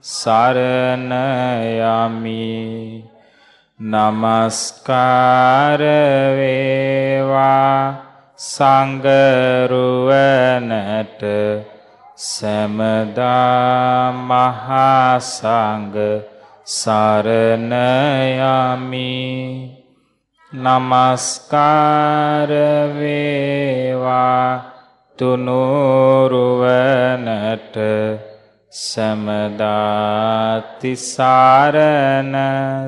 සරණයමි නමස්කාරවේවා සංගරුවනට සැමදා මහාසංග සරණයමි නමස්කාරවේවා තුනුරුවනට සමදාති සාරණ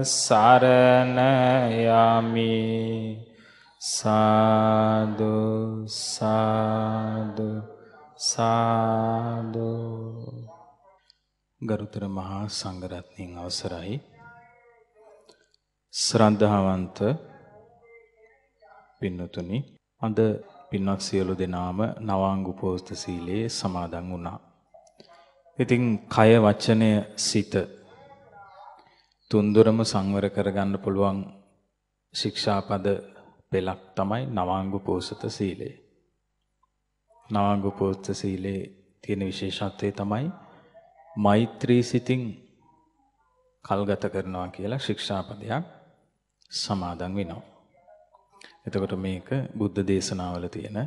සරණ යමි සාදු සාදු සාදු ගරුතර මහා සංඝරත්නයන් අවසරයි ශ්‍රද්ධාවන්ත පින්නතුනි අද පින්වත් සියලු දෙනාම නවාංගු පෝස්ත සීලයේ සමාදන් වුණා ඉතින් කය වචනය සිත තුන්දරම සංවර කරගන්න පුළුවන් ශික්ෂාපද පෙළක් තමයි නවාංගු පෝසත සීලය. නවාංගු පෝසත සීලේ තියෙන විශේෂත්වය තමයි මෛත්‍රී සිතින් කල්ගත කරනවා කියලා ශික්ෂාපදයක් සමාදන් වෙනවා. එතකොට මේක බුද්ධ දේශනාවල තියෙන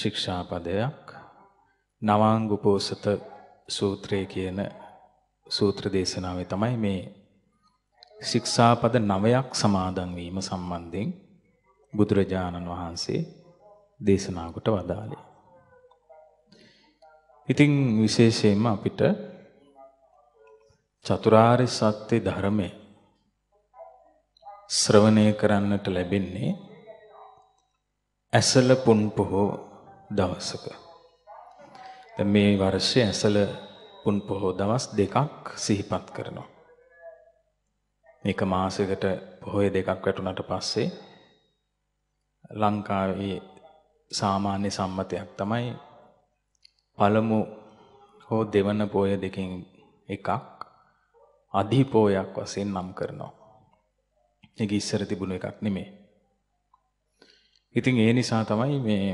ශික්ෂාපදයක් නවාංගු පෝසත සූත්‍රය කියන සූත්‍ර දේශනාවේ තමයි මේ ශික්ෂාපද නවයක් සමාදන් වීම සම්බන්ධයෙන් බුදුරජාණන් වහන්සේ දේශනා කොට වදාළේ. ඉතින් විශේෂයෙන්ම අපිට චතුරාර්ය සත්‍ය ධර්මය ශ්‍රවණය කරන්නට ලැබෙන්නේ ඇසල පුන් පොහෝ දවසක. දැන් මේ වර්ෂයේ ඇසල පුන් පොහෝ දවස් දෙකක් සිහිපත් කරනවා. මේක මාසයකට පොහොය දෙකක් වැටුණාට පස්සේ ලංකාවේ සාමාන්‍ය සම්මතයක් තමයි පළමු හෝ දෙවන පොය දෙකෙන් එකක් අධි පොයක් වශයෙන් නම් කරනවා. ඒක ඉස්සර තිබුණු එකක් නෙමෙයි. ඉතින් ඒ නිසා තමයි මේ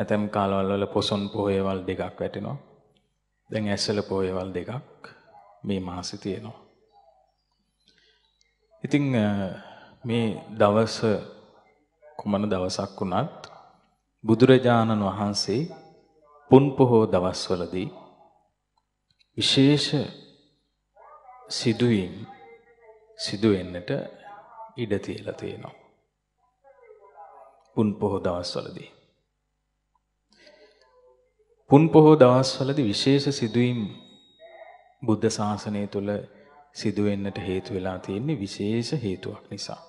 ඇතැම් කාලවල වල පොසොන් පොහේවල් දෙකක් වැටෙනවා. දැන් ඇස්සල පොහේවල් දෙකක් මේ මාසෙ තියෙනවා. ඉතින් මේ දවස කුමන දවසක් වුණත් බුදුරජාණන් වහන්සේ පුන් පොහෝ දවස්වලදී විශේෂ සිදුවීම් සිදු වෙන්නට ඉඩ තියලා තියෙනවා. පුන් පොහෝ දවස්වලදී පුන් පොහෝ දවස්වලදී විශේෂ සිදුවීම් බුද්ධ ශාසනය තුළ සිදු වෙන්නට හේතු වෙලා තියෙන්නේ විශේෂ හේතුවක් නිසා.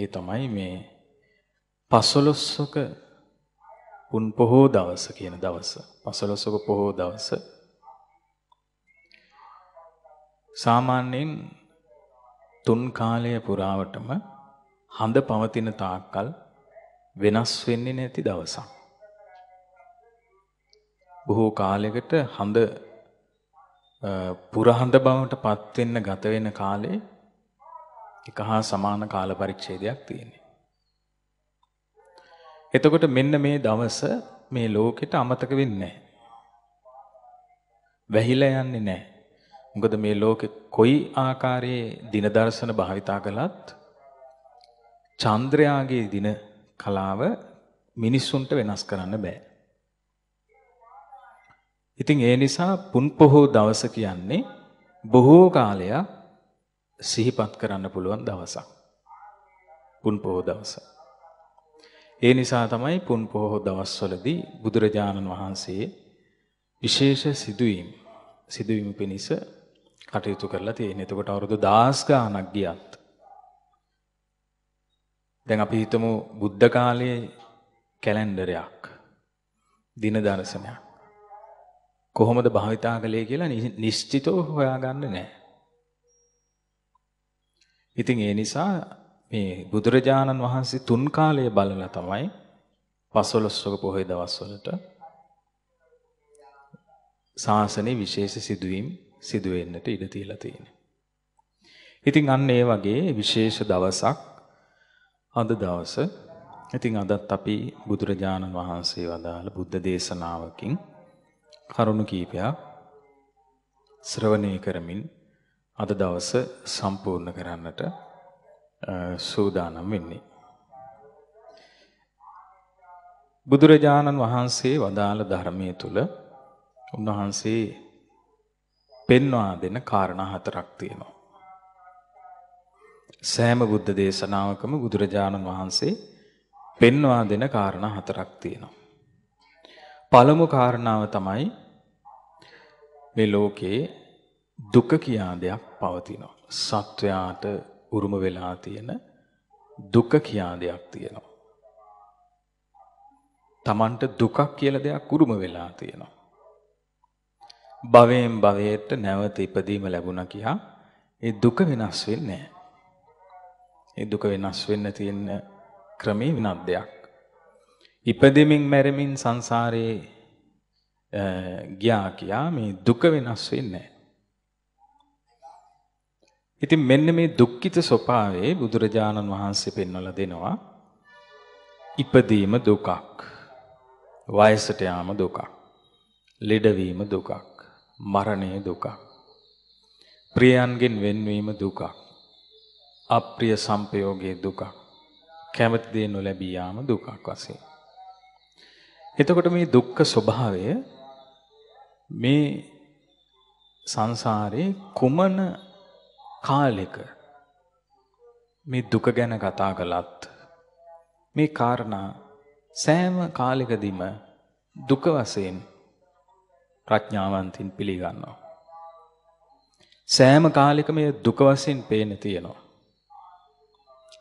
ඒ තමයි මේ පසළොස්වක පුන් පොහෝ දවස කියන දවස. පසළොස්වක පොහෝ දවස. සාමාන්‍යයෙන් තුන් කාලය පුරාවටම හඳ පවතින තාක්කල් වෙනස් වෙන්නේ නැති දවසක්. බොහෝ කාලයකට හඳ පුරහඳ බවට පත් වෙන්න ගත වෙන කාලේ එක හා සමාන කාල පරිච්ඡේදයක් තියෙනවා. එතකොට මෙන්න මේ දවස මේ ලෝකෙට අමතක වෙන්නේ නැහැ. වැහිලා යන්නේ නැහැ. මොකද මේ ලෝකෙ කොයි ආකාරයේ දින දර්ශන භාවිතා කළත් චන්ද්‍රයාගේ දින කලාව මිනිස්සුන්ට වෙනස් කරන්න බෑ. ඉතින් ඒ නිසා පුන් පොහෝ දවස කියන්නේ බොහෝ කාලයක් සිහිපත් කරන්න පුළුවන් දවසක්. පුන් පොහෝ දවස. ඒ නිසා තමයි පුන් පොහෝ දවස්වලදී බුදුරජාණන් වහන්සේ විශේෂ සිදුවීම් සිදුවීම් පිණිස කටයුතු කරලා තියෙන. එතකොට අවුරුදු 1000 ගාණක් ගියත් දැන් අපි හිතමු බුද්ධ කාලයේ කැලෙන්ඩරයක් දින දර්ශනයක් කොහොමද භාවිතා කළේ කියලා නිශ්චිතව හොයාගන්න නෑ. ඉතින් ඒ නිසා මේ බුදුරජාණන් වහන්සේ තුන් කාලය බලලා තමයි පසළොස්වක පොහොය දවස්වලට සාසනේ විශේෂ සිදුවීම් සිදු වෙන්නට ඉඩ තියලා තියෙනවා. ඉතින් අන්න ඒ වගේ විශේෂ දවසක් අද දවස. ඉතින් අදත් අපි බුදුරජාණන් වහන්සේ වදාළ බුද්ධ දේශනාවකින් කරුණු කීපයක් ශ්‍රවණය කරමින් අද දවස සම්පූර්ණ කරන්නට සූදානම් වෙන්නේ. බුදුරජාණන් වහන්සේ වදාළ ධර්මයේ තුල උන්වහන්සේ පෙන්වා දෙන කාරණා හතරක් තියෙනවා. සෑම බුද්ධ දේශනාවකම බුදුරජාණන් වහන්සේ පෙන්වා දෙන කාරණා හතරක් තියෙනවා. පළමු කාරණාව තමයි මේ ලෝකේ දුක කියා දෙයක් පවතිනවා. සත්වයාට උරුම වෙලා තියෙන දුක කියා දෙයක් තියෙනවා. Tamanට දුකක් කියලා දෙයක් උරුම වෙලා තියෙනවා. භවයෙන් භවයට නැවත ඉපදීම ලැබුණා කියා ඒ දුක වෙනස් වෙන්නේ නැහැ. ඒ දුක වෙනස් වෙන්න තියෙන ක්‍රමේ වෙනත් දෙයක්. ඉපදෙමින් මැරෙමින් සංසාරේ ගියා කියා මේ දුක වෙනස් වෙන්නේ නැහැ. ඉතින් මෙන්න මේ දුක්ඛිත ස්වභාවයේ බුදුරජාණන් වහන්සේ පෙන්වලා දෙනවා. ඉපදීම දුකක්. වයසට යාම දුකක්. ලෙඩවීම දුකක්. මරණය දුකක්. ප්‍රියයන්ගෙන් වෙන්වීම දුකක්. අප්‍රිය සංපයෝගයේ දුකක්. කැමති දේ නොලැබී යාම දුකක් වශයෙන්. එතකොට මේ දුක්ඛ ස්වභාවය මේ සංසාරේ කුමන කාලෙක මේ දුක ගැන කතා කළත් මේ කාරණා සෑම කාලෙකදීම දුක වශයෙන් ප්‍රඥාවන්තින් පිළිගන්නවා. සෑම කාලෙක මේ දුක වශයෙන් පේන තියෙනවා.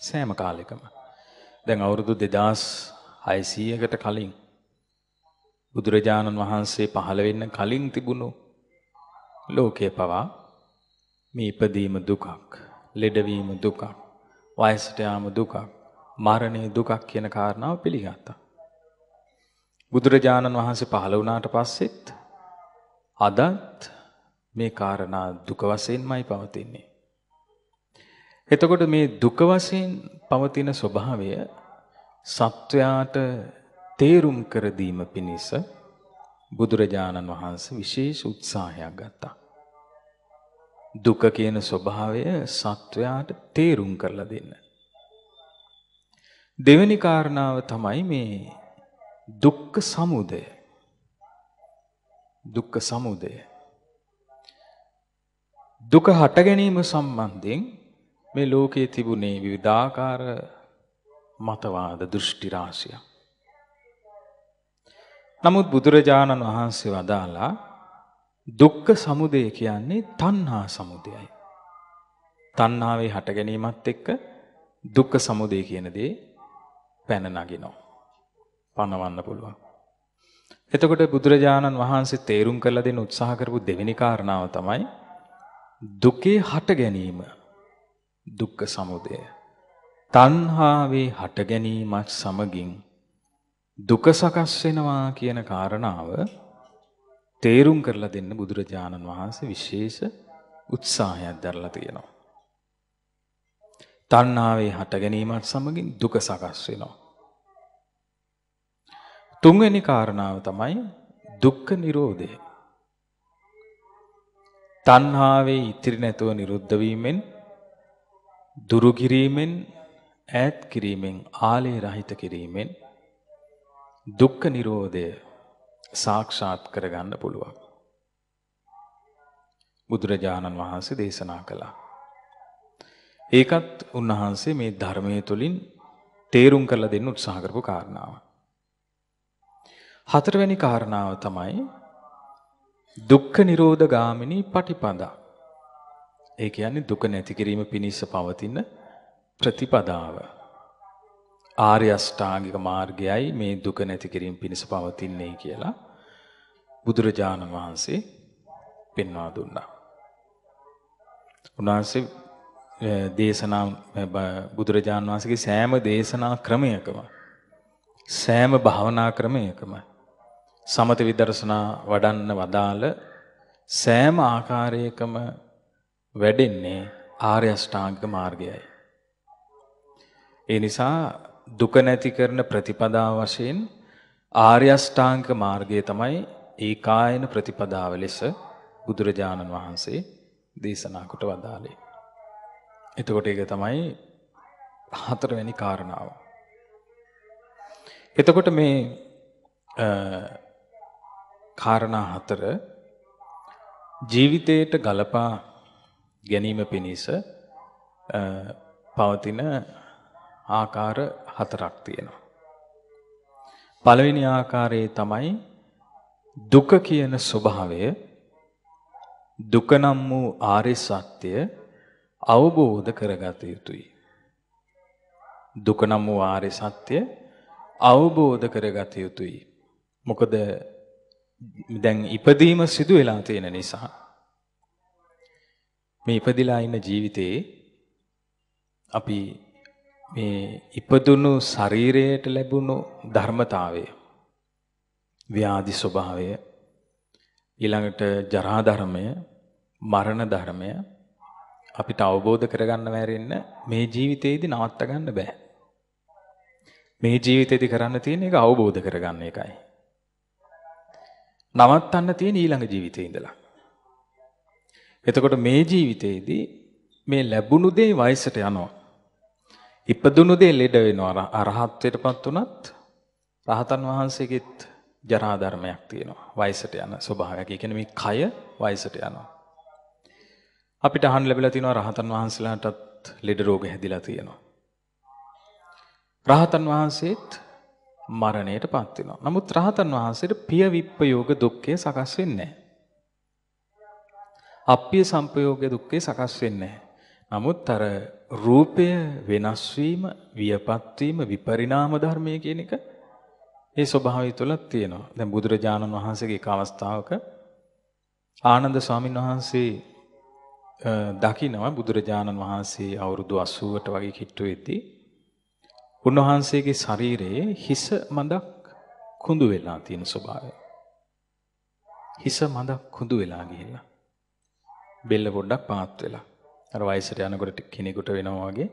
සෑම කාලෙකම. දැන් අවුරුදු 2600කට කලින් බුදුරජාණන් වහන්සේ පහළ වෙන්න කලින් තිබුණු ලෝකයේ පවා මේ ඉපදීම දුකක්, ලෙඩවීම දුකක්, වයසට යාම දුකක්, මරණය දුකක් කියන කාරණාව පිළිගත්තා. බුදුරජාණන් වහන්සේ පහළ වුණාට පස්සෙත් අදත් මේ කාරණා දුක වශයෙන්මයි පවතින්නේ. එතකොට මේ දුක වශයෙන් පවතින ස්වභාවය සත්වයාට තේරුම් කර දීම පිණිස බුදුරජාණන් වහන්සේ විශේෂ උත්සාහයක් ගත්තා. දුක කියන ස්වභාවය සත්වයාට තේරුම් කරලා දෙන්න. දෙවෙනි කාරණාව තමයි මේ දුක්ඛ සමුදය. දුක්ඛ සමුදය. දුක හට ගැනීම සම්බන්ධයෙන් මේ ලෝකයේ තිබුණේ විවිධාකාර මතවාද දෘෂ්ටි රාශියක්. නමුත් බුදුරජාණන් වහන්සේ වදාලා දුක්ඛ සමුදය කියන්නේ තණ්හා සමුදයයි. තණ්හාවේ හට ගැනීමත් එක්ක දුක්ඛ සමුදය කියන දේ පැන නගිනවා. පනවන්න පුළුවන්. එතකොට බුදුරජාණන් වහන්සේ තේරුම් කරලා දෙන උත්සාහ කරපු දෙවෙනි කාරණාව තමයි දුකේ හට ගැනීම දුක්ඛ සමුදය. තණ්හාවේ හට ගැනීමත් සමගින් දුක සකස් වෙනවා කියන කාරණාව තේරුම් කරලා දෙන්න බුදුරජාණන් වහන්සේ විශේෂ උත්සාහයක් දරලා තියෙනවා. තණ්හාවේ හට ගැනීමත් සමගින් දුක සකස් වෙනවා. තුන්වෙනි කාරණාව තමයි දුක්ඛ නිරෝධය. තණ්හාවේ ඉතිරි නැතුව නිරුද්ධ වීමෙන් දුරු කිරීමෙන් ඈත් කිරීමෙන් ආලේ රහිත කිරීමෙන් දුක්ඛ නිරෝධය සාක්ෂාත් කරගන්න පුළුවන්. බුදුරජාණන් වහන්සේ දේශනා කළා. ඒකත් උන්වහන්සේ මේ ධර්මයේ තුලින් තේරුම් කරලා දෙන්න උත්සාහ කරපු කාරණාව. හතරවෙනි කාරණාව තමයි දුක්ඛ නිරෝධ ගාමිනී පටිපදා. ඒ කියන්නේ දුක නැති කිරීම පිණිස පවතින ප්‍රතිපදාව. ආර්ය අෂ්ටාංගික මාර්ගයයි මේ දුක නැති කිරීම පිණිස පවතින්නේ කියලා බුදුරජාණන් වහන්සේ පෙන්වා දුන්නා. උන්වහන්සේ දේශනා බුදුරජාණන් වහන්සේගේ සෑම දේශනා ක්‍රමයකම සෑම භාවනා ක්‍රමයකම සමත විදර්ශනා වඩන්න වදාළ සෑම ආකාරයකම වැඩෙන්නේ ආර්ය අෂ්ටාංගික මාර්ගයයි. ඒ නිසා දුක නැති කරන ප්‍රතිපදාව වශයෙන් ආර්ය අෂ්ටාංග මාර්ගය තමයි ඒකායන ප්‍රතිපදාව ලෙස බුදුරජාණන් වහන්සේ දේශනා කොට වදාළේ. එතකොට ඒක තමයි හතරවෙනි කාරණාව. එතකොට මේ කාරණා හතර ජීවිතයට ගලපා ගැනීම පිණිස පවතින ආකාර හතරක් තියෙනවා. පළවෙනි ආකාරයේ තමයි දුක කියන ස්වභාවය දුක නම් වූ ආර්ය සත්‍ය අවබෝධ කරගත යුතුයි. දුක නම් වූ ආර්ය සත්‍ය අවබෝධ කරගත යුතුයි. මොකද දැන් ඉපදීම සිදු වෙලා තියෙන නිසා මේ ඉපදිලා ඉන්න ජීවිතේ අපි මේ ඉපදුණු ශරීරයට ලැබුණු ධර්මතාවය ව්‍යාධි ස්වභාවය ඊළඟට ජරා ධර්මය මරණ ධර්මය අපිට අවබෝධ කරගන්න බැරෙන්න මේ ජීවිතේදී නවත්ත ගන්න බෑ මේ ජීවිතේදී කරන්න තියෙන එක අවබෝධ කරගන්න එකයි නවත්තන්න තියෙන ඊළඟ ජීවිතේ ඉඳලා එතකොට මේ ජීවිතේදී මේ ලැබුණු දේ වයසට යනවා ඉපදුණු දේ ලෙඩ වෙනවා අරහත්ත්වයටපත් උනත් රහතන් වහන්සේගෙත් ජරා ධර්මයක් තියෙනවා වයසට යන ස්වභාවයක්. ඒ කියන්නේ මේ කය වයසට යනවා. අපිට අහන්න ලැබිලා තියෙනවා රහතන් වහන්සේලාටත් ලෙඩ රෝග හැදිලා තියෙනවා. රහතන් වහන්සේත් මරණයටපත් වෙනවා. නමුත් රහතන් වහන්සේට පිය විප්පයෝග දුක්ඛය සකස් වෙන්නේ නැහැ. අප්පිය සම්පයෝග දුක්ඛේ සකස් වෙන්නේ නමුත් අර රූපය වෙනස් වීම, වියපත් වීම, විපරිණාම ධර්මය කියන එක ඒ ස්වභාවය තුළ තියෙනවා. දැන් බුදුරජාණන් වහන්සේගේ එක අවස්ථාවක ආනන්ද ස්වාමීන් වහන්සේ දකිනවා බුදුරජාණන් වහන්සේ අවුරුදු 80ට වගේ කිට්ටු වෙද්දී උන්වහන්සේගේ ශරීරයේ හිස මඳක් කුඳු වෙලා තියෙන ස්වභාවය. හිස මඳක් කුඳු වෙලා ගිහිල්ලා. බෙල්ල පොඩ්ඩක් පාත් වෙලා. අර වයසට යනකොට කෙනෙකුට වෙනවා වගේ.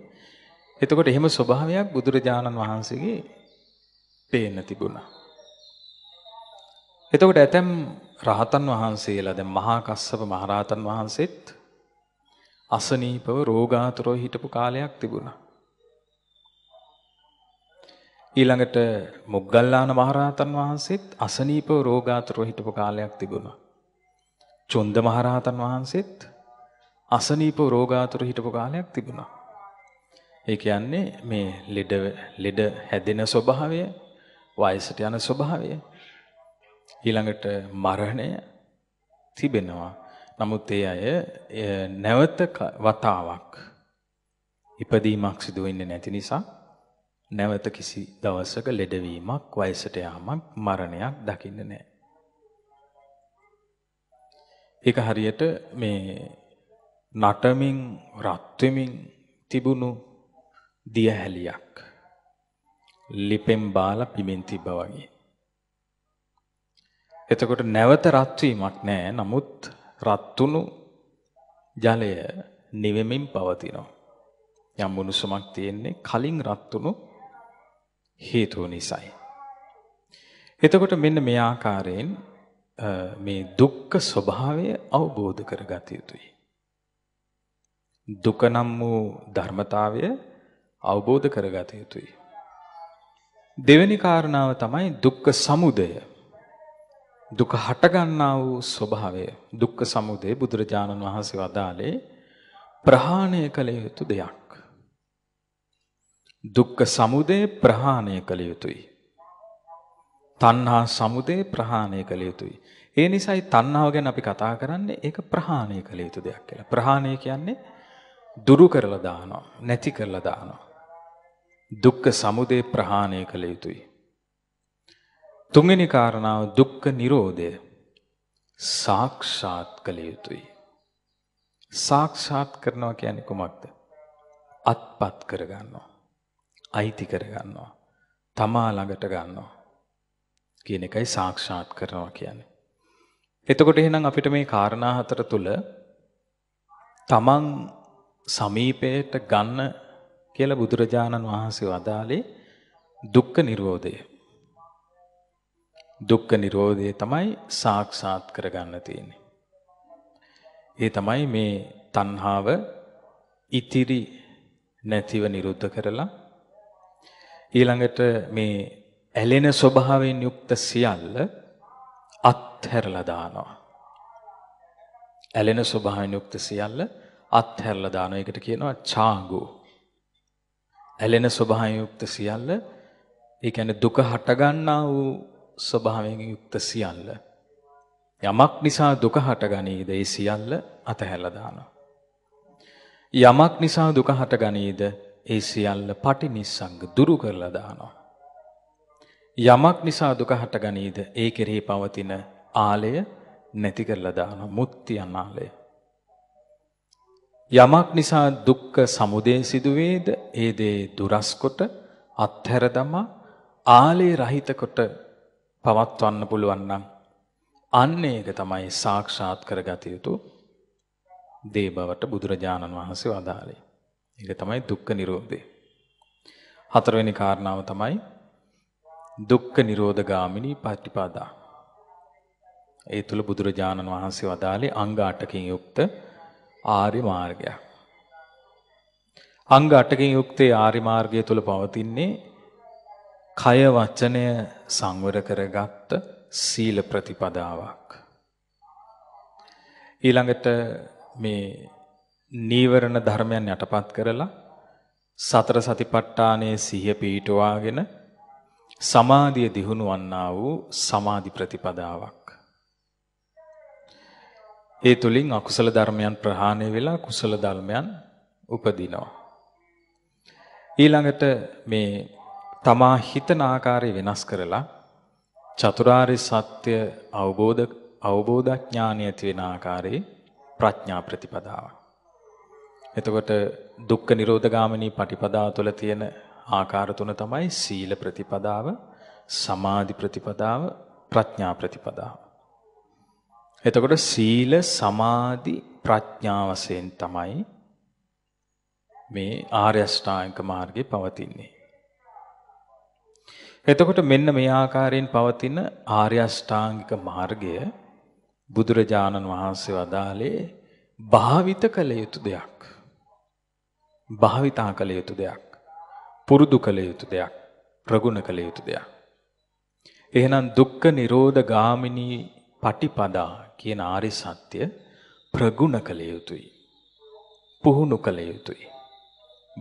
එතකොට එහෙම ස්වභාවයක් බුදුරජාණන් වහන්සේගේ පේන්න තිබුණා. එතකොට ඇතැම් රහතන් වහන්සේලා දැන් මහා කස්සප මහරහතන් වහන්සේත් අසනීපව රෝගාතුරව හිටපු කාලයක් තිබුණා. ඊළඟට මුග්ගල්ලාන මහරහතන් වහන්සේත් අසනීපව රෝගාතුරව හිටපු කාලයක් තිබුණා. චුන්ද මහරහතන් වහන්සේත් අසනීප රෝගාතුර හිටපු කාලයක් තිබුණා. ඒ කියන්නේ මේ ලෙඩ ලෙඩ හැදෙන ස්වභාවය, වයසට යන ස්වභාවය, ඊළඟට මරණය තිබෙනවා. නමුත් ඒ අය නැවත වතාවක් ඉපදීමක් සිදු වෙන්නේ නැති නිසා නැවත කිසි දවසක ලෙඩවීමක් වයසට යාමක් මරණයක් දකින්නේ නැහැ. ඒක හරියට මේ නටමින් රත් වෙමින් තිබුණු දිය හැලියක් ලිපෙන් බාලා පිමින් තිබ්බා වගේ. එතකොට නැවත රත් වීමක් නැහැ. නමුත් රත්තුණු ජලය නිවෙමින් පවතිනවා. යම් උණුසුමක් තියෙන්නේ කලින් රත්තුණු හේතුව නිසායි. එතකොට මෙන්න මේ ආකාරයෙන් මේ දුක්ඛ ස්වභාවය අවබෝධ කරගත යුතුයි. දුක නම් වූ ධර්මතාවය අවබෝධ කරගත යුතුයි. දෙවෙනි කාරණාව තමයි දුක්ඛ සමුදය. දුක හටගන්නා වූ ස්වභාවය දුක්ඛ සමුදය බුදුරජාණන් වහන්සේ වදාළේ ප්‍රහාණය කළ යුතු දෙයක්. දුක්ඛ සමුදය ප්‍රහාණය කළ යුතුයි. තණ්හා සමුදය ප්‍රහාණය කළ යුතුයි. ඒ නිසායි තණ්හාව ගැන අපි කතා කරන්නේ ඒක ප්‍රහාණය කළ යුතු දෙයක් කියලා. ප්‍රහාණය කියන්නේ දුරු කරලා දානවා නැති කරලා දානවා දුක්ඛ සමුදය ප්‍රහාණය කළ යුතුයි තුන්වෙනි කාරණාව දුක්ඛ නිරෝධය සාක්ෂාත් කළ යුතුයි සාක්ෂාත් කරනවා කියන්නේ කුමක්ද අත්පත් කරගන්නවා අයිති කරගන්නවා තමා ළඟට ගන්නවා කියන එකයි සාක්ෂාත් කරනවා කියන්නේ එතකොට එහෙනම් අපිට මේ කාරණා හතර තුල තමන් සමීපයට ගන්න කියලා බුදුරජාණන් වහන්සේ වදාලේ දුක්ඛ නිරෝධය. දුක්ඛ නිරෝධය තමයි සාක්ෂාත් කරගන්න තියෙන්නේ. ඒ තමයි මේ තණ්හාව ඉතිරි නැතිව නිරුද්ධ කරලා ඊළඟට මේ ඇලෙන ස්වභාවයෙන් යුක්ත සියල්ල අත්හැරලා දානවා. ඇලෙන ස්වභාවයෙන් යුක්ත සියල්ල අත්හැරලා දාන එකට කියනවා චාගු. ඇලෙන ස්වභාවයෙන් යුක්ත සියල්ල ඒ කියන්නේ දුක හට ගන්නා වූ ස්වභාවයෙන් යුක්ත සියල්ල. යමක් නිසා දුක හටගනීද ඒ සියල්ල අතහැරලා දානවා. යමක් නිසා දුක හටගනීද ඒ සියල්ල පටිනිස්සංග දුරු කරලා දානවා. යමක් නිසා දුක හටගනීද ඒ කෙරෙහි පවතින ආලය නැති කරලා දානවා මුත්‍ති අනාලය. යමක් නිසා දුක්ඛ සමුදය සිදුවේද ඒ දේ දුරස්කොට අත්හැර දමා ආලේ රහිත කොට පවත්වන්න පුළුවන් නම් අන්න ඒක තමයි සාක්ෂාත් කරගත යුතු දේ බවට බුදුරජාණන් වහන්සේ වදාළේ. ඒක තමයි දුක්ඛ නිරෝධය. හතරවෙනි කාරණාව තමයි දුක්ඛ නිරෝධගාමිනී පටිපදා. ඒ තුල බුදුරජාණන් වහන්සේ වදාළේ අංග 8කින් යුක්ත ආර්ය මාර්ගයක්. අංග 8කින් යුක්තේ ආර්ය මාර්ගය තුල පවතින්නේ කය වචනය සංවර කරගත්ත සීල ප්‍රතිපදාවක්. ඊළඟට මේ නීවරණ ධර්මයන් යටපත් කරලා සතර සතිපට්ඨානයේ සිහිය පිහිටුවාගෙන සමාධිය දිහුණු වන්නා වූ සමාධි ප්‍රතිපදාවක්. ඒ තුලින් අකුසල ධර්මයන් ප්‍රහාණය වෙලා කුසල ධර්මයන් උපදිනවා. ඊළඟට මේ තමා හිතන ආකාරය වෙනස් කරලා චතුරාර්ය සත්‍ය අවබෝධ අවබෝධඥානය ඇති වෙන ආකාරයේ ප්‍රඥා ප්‍රතිපදාවක්. එතකොට දුක්ඛ නිරෝධගාමිනී පටිපදාව තුළ තියෙන ආකාර තුන තමයි සීල ප්‍රතිපදාව, සමාධි ප්‍රතිපදාව, ප්‍රඥා ප්‍රතිපදාව. එතකොට සීල සමාධි ප්‍රඥා වශයෙන් තමයි මේ ආර්ය අෂ්ටාංග මාර්ගේ පවතින්නේ. එතකොට මෙන්න මේ ආකාරයෙන් පවතින ආර්ය අෂ්ටාංගික මාර්ගය බුදුරජාණන් වහන්සේ වදාලේ භාවිත කළ යුතු දෙයක්. භාවිතා කළ යුතු දෙයක්. පුරුදු කළ යුතු දෙයක්. ප්‍රගුණ කළ යුතු දෙයක්. එහෙනම් දුක්ඛ නිරෝධ ගාමිනී පටිපදා කියන ආරි සත්‍ය ප්‍රගුණ කළ යුතුයි. පුහුණු කළ යුතුයි.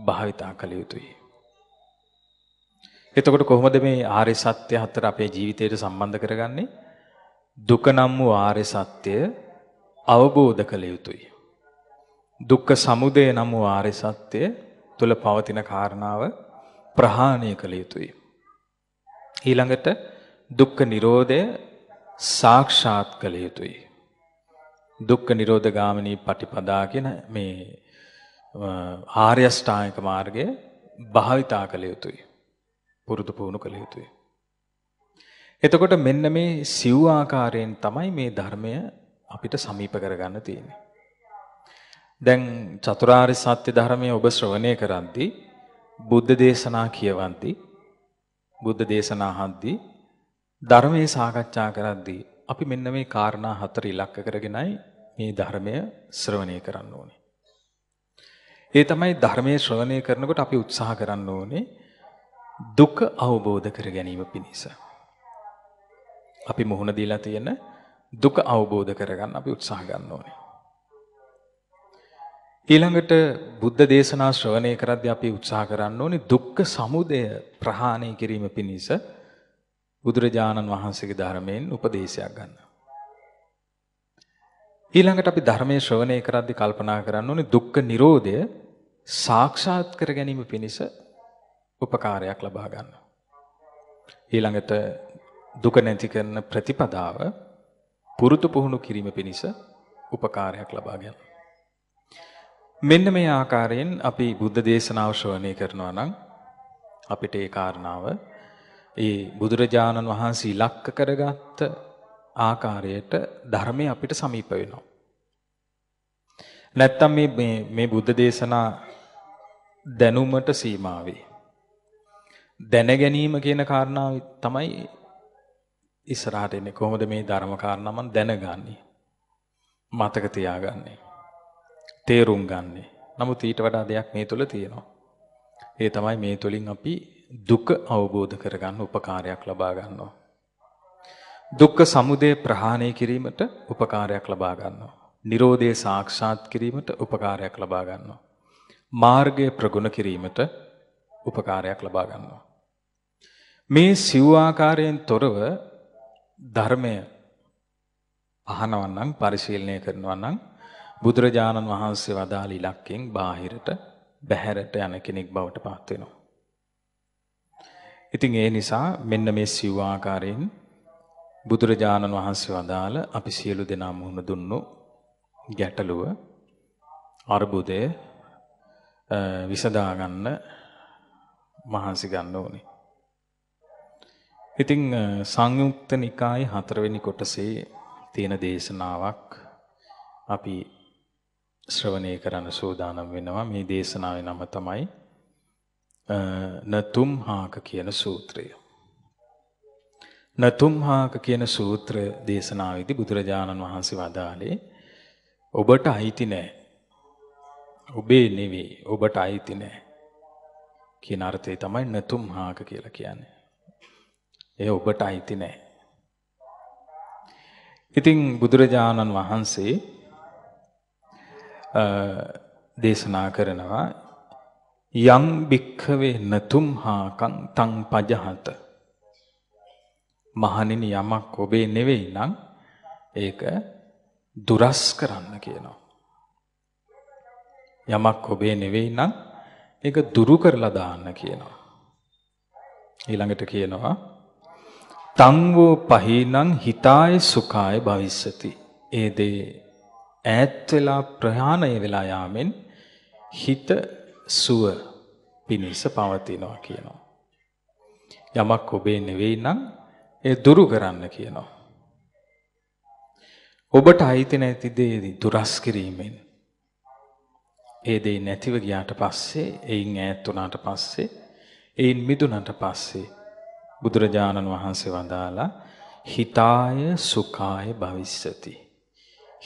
භාවිතා කළ යුතුයි. එතකොට කොහොමද මේ ආර්ය සත්‍ය හතර අපේ ජීවිතයට සම්බන්ධ කරගන්නේ? දුක නම් වූ ආර්ය සත්‍ය අවබෝධ කළ යුතුයි. දුක්ඛ සමුදය නම් වූ ආර්ය සත්‍ය තුල පවතින කාරණාව ප්‍රහාණය කළ යුතුයි. ඊළඟට දුක්ඛ නිරෝධය සාක්ෂාත් කළ යුතුයි. දුක්ඛ නිරෝධ ගාමිනී පටිපදා කියන මේ ආර්ය අෂ්ටාංගික මාර්ගය භාවිතා කළ යුතුයි. පුරුදු පුහුණු කළ යුතුයි. එතකොට මෙන්න මේ සිව් ආකාරයෙන් තමයි මේ ධර්මය අපිට සමීප කරගන්න තියෙන්නේ. දැන් චතුරාර්ය සත්‍ය ධර්මය ඔබ ශ්‍රවණය කරද්දී බුද්ධ දේශනා කියවද්දී බුද්ධ දේශනා අහද්දී ධර්මයේ සාකච්ඡා කරද්දී අපි මෙන්න මේ කාරණා හතර ඉලක්ක කරගෙනයි මේ ධර්මය ශ්‍රවණය කරන්න ඕනේ. ඒ තමයි ධර්මයේ ශ්‍රවණය කරනකොට අපි උත්සාහ කරන්න ඕනේ දුක අවබෝධ කර ගැනීම පිණිස. අපි මුහුණ දීලා තියෙන දුක අවබෝධ කරගන්න අපි උත්සාහ ගන්න ඕනේ. ඊළඟට බුද්ධ දේශනා ශ්‍රවණය කරද්දී අපි උත්සාහ කරන්න ඕනේ දුක්ඛ සමුදය ප්‍රහාණය කිරීම පිණිස බුදුරජාණන් වහන්සේගේ ධර්මයෙන් උපදේශයක් ගන්න. ඊළඟට අපි ධර්මයේ ශ්‍රවණය කරද්දී කල්පනා කරන්න ඕනේ දුක්ඛ නිරෝධය සාක්ෂාත් කර ගැනීම පිණිස උපකාරයක් ලබා ගන්න. ඊළඟට දුක නැති කරන ප්‍රතිපදාව පුරුදු පුහුණු කිරීම පිණිස උපකාරයක් ලබා ගන්න. මෙන්න මේ ආකාරයෙන් අපි බුද්ධ දේශනාව ශ්‍රවණය කරනවා නම් අපිට ඒ කාරණාව ඒ බුදුරජාණන් වහන්සේ ඉලක්ක කරගත්ත ආකාරයට ධර්මය අපිට සමීප වෙනවා. නැත්තම් මේ මේ බුද්ධ දේශනා දැනුමට සීමා වේ. දැන ගැනීම කියන කාරණාව තමයි ඉස්සරහට එන්නේ. කොහොමද මේ ධර්ම කාරණා මම දැනගන්නේ? මතක තියාගන්නේ. තේරුම් ගන්නේ. නමුත් ඊට වඩා දෙයක් මේ තුල තියෙනවා. ඒ තමයි මේ තුලින් අපි දුක අවබෝධ කරගන්න උපකාරයක් ලබා ගන්නවා. දුක්ඛ සමුදය ප්‍රහාණය කිරීමට උපකාරයක් ලබා ගන්නවා. Nirodhe සාක්ෂාත් කිරීමට උපකාරයක් ලබා ගන්නවා. මාර්ගය ප්‍රගුණ කිරීමට උපකාරයක් ලබා ගන්නවා. මේ සිව්ආකාරයෙන් තොරව ධර්මය අහනවා නම් පරිශීලනය කරනවා නම් බුදුරජාණන් වහන්සේ වදාළ ඉලක්කෙන් බාහිරට බැහැරට යන කෙනෙක් බවට පත් වෙනවා. ඉතින් ඒ නිසා මෙන්න මේ සිව් ආකාරයෙන් බුදුරජාණන් වහන්සේ වදාළ අපි සියලු දෙනා මුහුණ දුන්නු ගැටලුව අර්බුදය විසදා ගන්න මහන්සි ගන්න ඕනේ. ඉතින් සංයුක්ත නිකායේ හතරවෙනි කොටසේ තියෙන දේශනාවක් අපි ශ්‍රවණය කරන්න සූදානම් වෙනවා. මේ දේශනාවේ නම තමයි නතුම්හාක කියන සූත්‍රය. නතුම්හාක කියන සූත්‍ර දේශනාවේදී බුදුරජාණන් වහන්සේ වදාළේ ඔබට අයිති නෑ. ඔබේ නෙවෙයි ඔබට අයිති නෑ. කියන අර්ථය තමයි නතුම්හාක කියලා කියන්නේ. ඒ ඔබට අයිති නෑ. ඉතින් බුදුරජාණන් වහන්සේ දේශනා කරනවා යම් භික්ඛවේ නතුම් හාකං තං පජහත මහණෙනි යමක් ඔබේ නෙවෙයි නම් ඒක දුරස් කරන්න කියනවා යමක් ඔබේ නෙවෙයි නම් ඒක දුරු කරලා දාන්න කියනවා ඊළඟට කියනවා තං වූ පහීනං හිතාය සුඛාය භවිස්සති ඒ දේ ඈත් වෙලා ප්‍රහාණය වෙලා යාමෙන් හිත සුව පිණිස පවතිනවා කියනවා. යමක් ඔබේ නෙවෙයි නම් ඒ දුරු කරන්න කියනවා. ඔබට අයිති නැති දේ දුරස් කිරීමෙන් ඒ දේ නැතිව ගියාට පස්සේ එයින් ඈත් වුණාට පස්සේ එයින් මිදුණට පස්සේ බුදුරජාණන් වහන්සේ වදාලා හිතාය සුඛාය භවිස්සති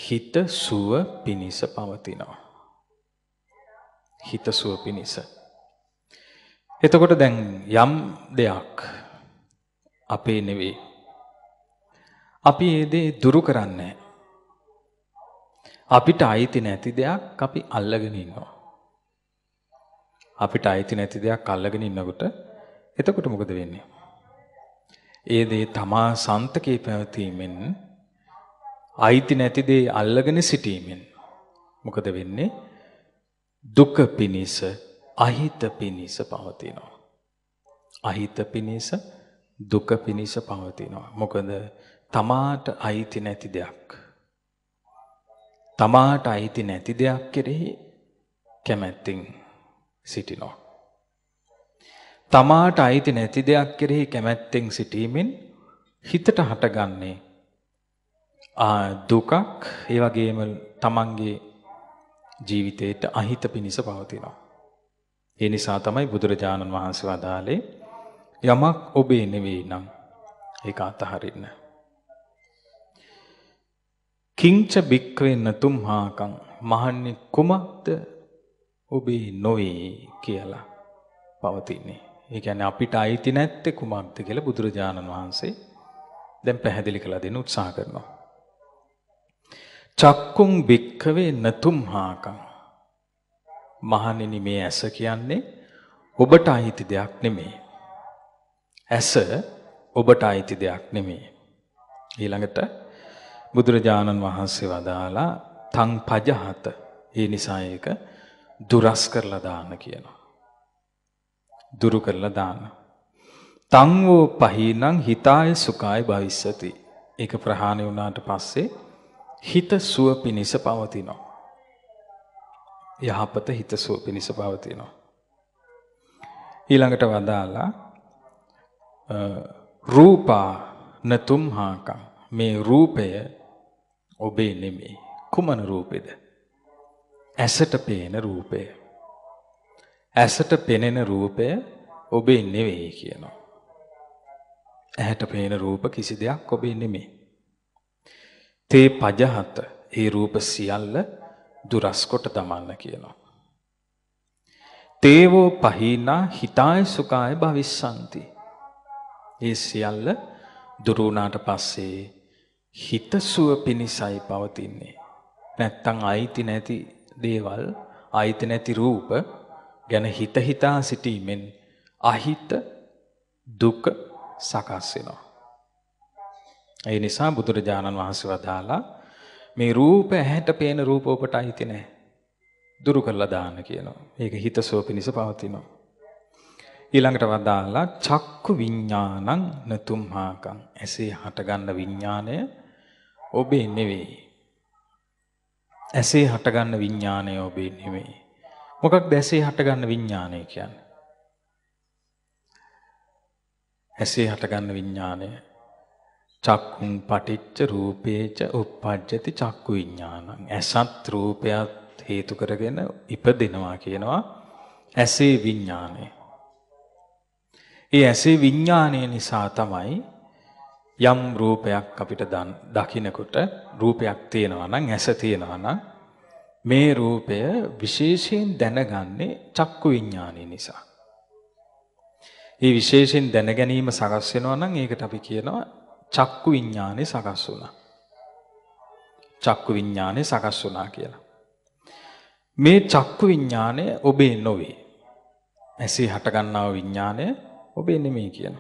හිත සුව පිනිස පවතිනවා හිතසුව පිණිස. එතකොට දැන් යම් දෙයක් අපේ නෙවේ. අපි ඒ දේ දුරු කරන්නේ අපිට අයිති නැති දෙයක් අපි අල්ලගෙන ඉන්නවා. අපිට අයිති නැති දෙයක් අල්ලගෙන ඉන්නකොට එතකොට මොකද වෙන්නේ? ඒ දේ තමා සන්තකේ පැවතීමෙන් අයිති නැති දේ අල්ලගෙන සිටීමෙන් මොකද වෙන්නේ? දුක පිණිස අහිත පිණිස පවතිනවා. අහිත පිණිස දුක පිණිස පවතිනවා. මොකද තමාට අයිති නැති දෙයක්. තමාට අයිති නැති දෙයක් කෙරෙහි කැමැත්තින් සිටිනවා. තමාට අයිති නැති දෙයක් කෙරෙහි කැමැත්තෙන් සිටීමෙන් හිතට හටගන්නේ දුකක් ඒ වගේම තමන්ගේ ජීවිතයට අහිත පිණිස පවතිනවා. ඒ නිසා තමයි බුදුරජාණන් වහන්සේ වදාලේ යමක් ඔබේ නෙවෙයි නම් ඒක අතහරින්න. කිංච බික්වෙන්න තුම්හාකං මහන්නේ කුමක්ද ඔබේ නොවේ කියලා පවතින්නේ. ඒ කියන්නේ අපිට අයිති නැත්තේ කුමක්ද කියලා බුදුරජාණන් වහන්සේ දැන් පැහැදිලි කළ දෙන්න උත්සාහ කරනවා. චක්කුම් භික්කවේ නතුම් හාකං. මහණෙනි මේ ඇස කියන්නේ ඔබට අහිති දෙයක් නෙමේ. ඇස ඔබට අයිති දෙයක් නෙමේ. ඊළඟට බුදුරජාණන් වහන්සේ වදාලා තං පජහත ඒ නිසා ඒක දුරස් කරලා දාන්න කියනවා. දුරු කරලා දාන්න. තං වූ පහීනං හිතාය සුඛාය භවිස්සති. ඒක ප්‍රහාණය වුණාට පස්සේ හිත සුව පිණිස පවතිනවා. යහපත හිත සුව පිණිස පවතිනවා. ඊළඟට වදාලා රූපා නතුම් හාකං මේ රූපය ඔබේ නෙමේ කුමන රූපෙද ඇසට පේන රූපය ඇසට පෙනෙන රූපය ඔබේ නෙවෙයි කියනවා ඇහැට පේන රූප කිසි දෙයක් ඔබේ නෙමේ තේ පජහත ඒ රූප සියල්ල දුරස් කොට දමන්න කියනවා. තේවෝ පහීනා හිතාය සුඛාය භවිස්සanti. ඒ සියල්ල දුරු වුණාට පස්සේ හිත සුව පිණිසයි පවතින්නේ. නැත්තම් අයිති නැති දේවල්, අයිති නැති රූප ගැන හිත හිතා සිටීමෙන් අහිත දුක සකස් වෙනවා. ඒ නිසා බුදුරජාණන් වහන්සේ වදාලා මේ රූප ඇහැට පේන රූප ඔබට අයිති නැහැ. දුරු කරලා දාන්න කියනවා. මේක හිතසෝ පිණිස පවතිනවා. ඊළඟට වදාලා චක්කු විඥානං නතුම්හාකං. ඇසේ හටගන්න විඥාණය ඔබේ නෙවෙයි. ඇසේ හටගන්න විඥාණය ඔබේ නෙවෙයි. මොකක්ද ඇසේ හටගන්න විඥාණය කියන්නේ? ඇසේ හටගන්න විඥාණය චක්කුම් පටිච්ච රූපේච uppajjati චක්කු විඥානං ඇසත් රූපයත් හේතු කරගෙන ඉපදෙනවා කියනවා ඇසේ විඥානය. ඒ ඇසේ විඥානය නිසා තමයි යම් රූපයක් අපිට දකිනකොට රූපයක් තියෙනවා නම් ඇස තියෙනවා නම් මේ රූපය විශේෂයෙන් දැනගන්නේ චක්කු විඥානය නිසා. ඒ විශේෂයෙන් දැන ගැනීම සකස් වෙනවා නම් ඒකට අපි කියනවා චක්කු විඤ්ඥානය සකස් වුණ. චක්කු විඤ්ඥානය සකස් වනා කියලා. මේ චක්කු විඤ්ඥානය ඔබේ නොවේ. ඇසේ හටගන්නාව විඤ්ඥානය ඔබේ නෙමේ කියන.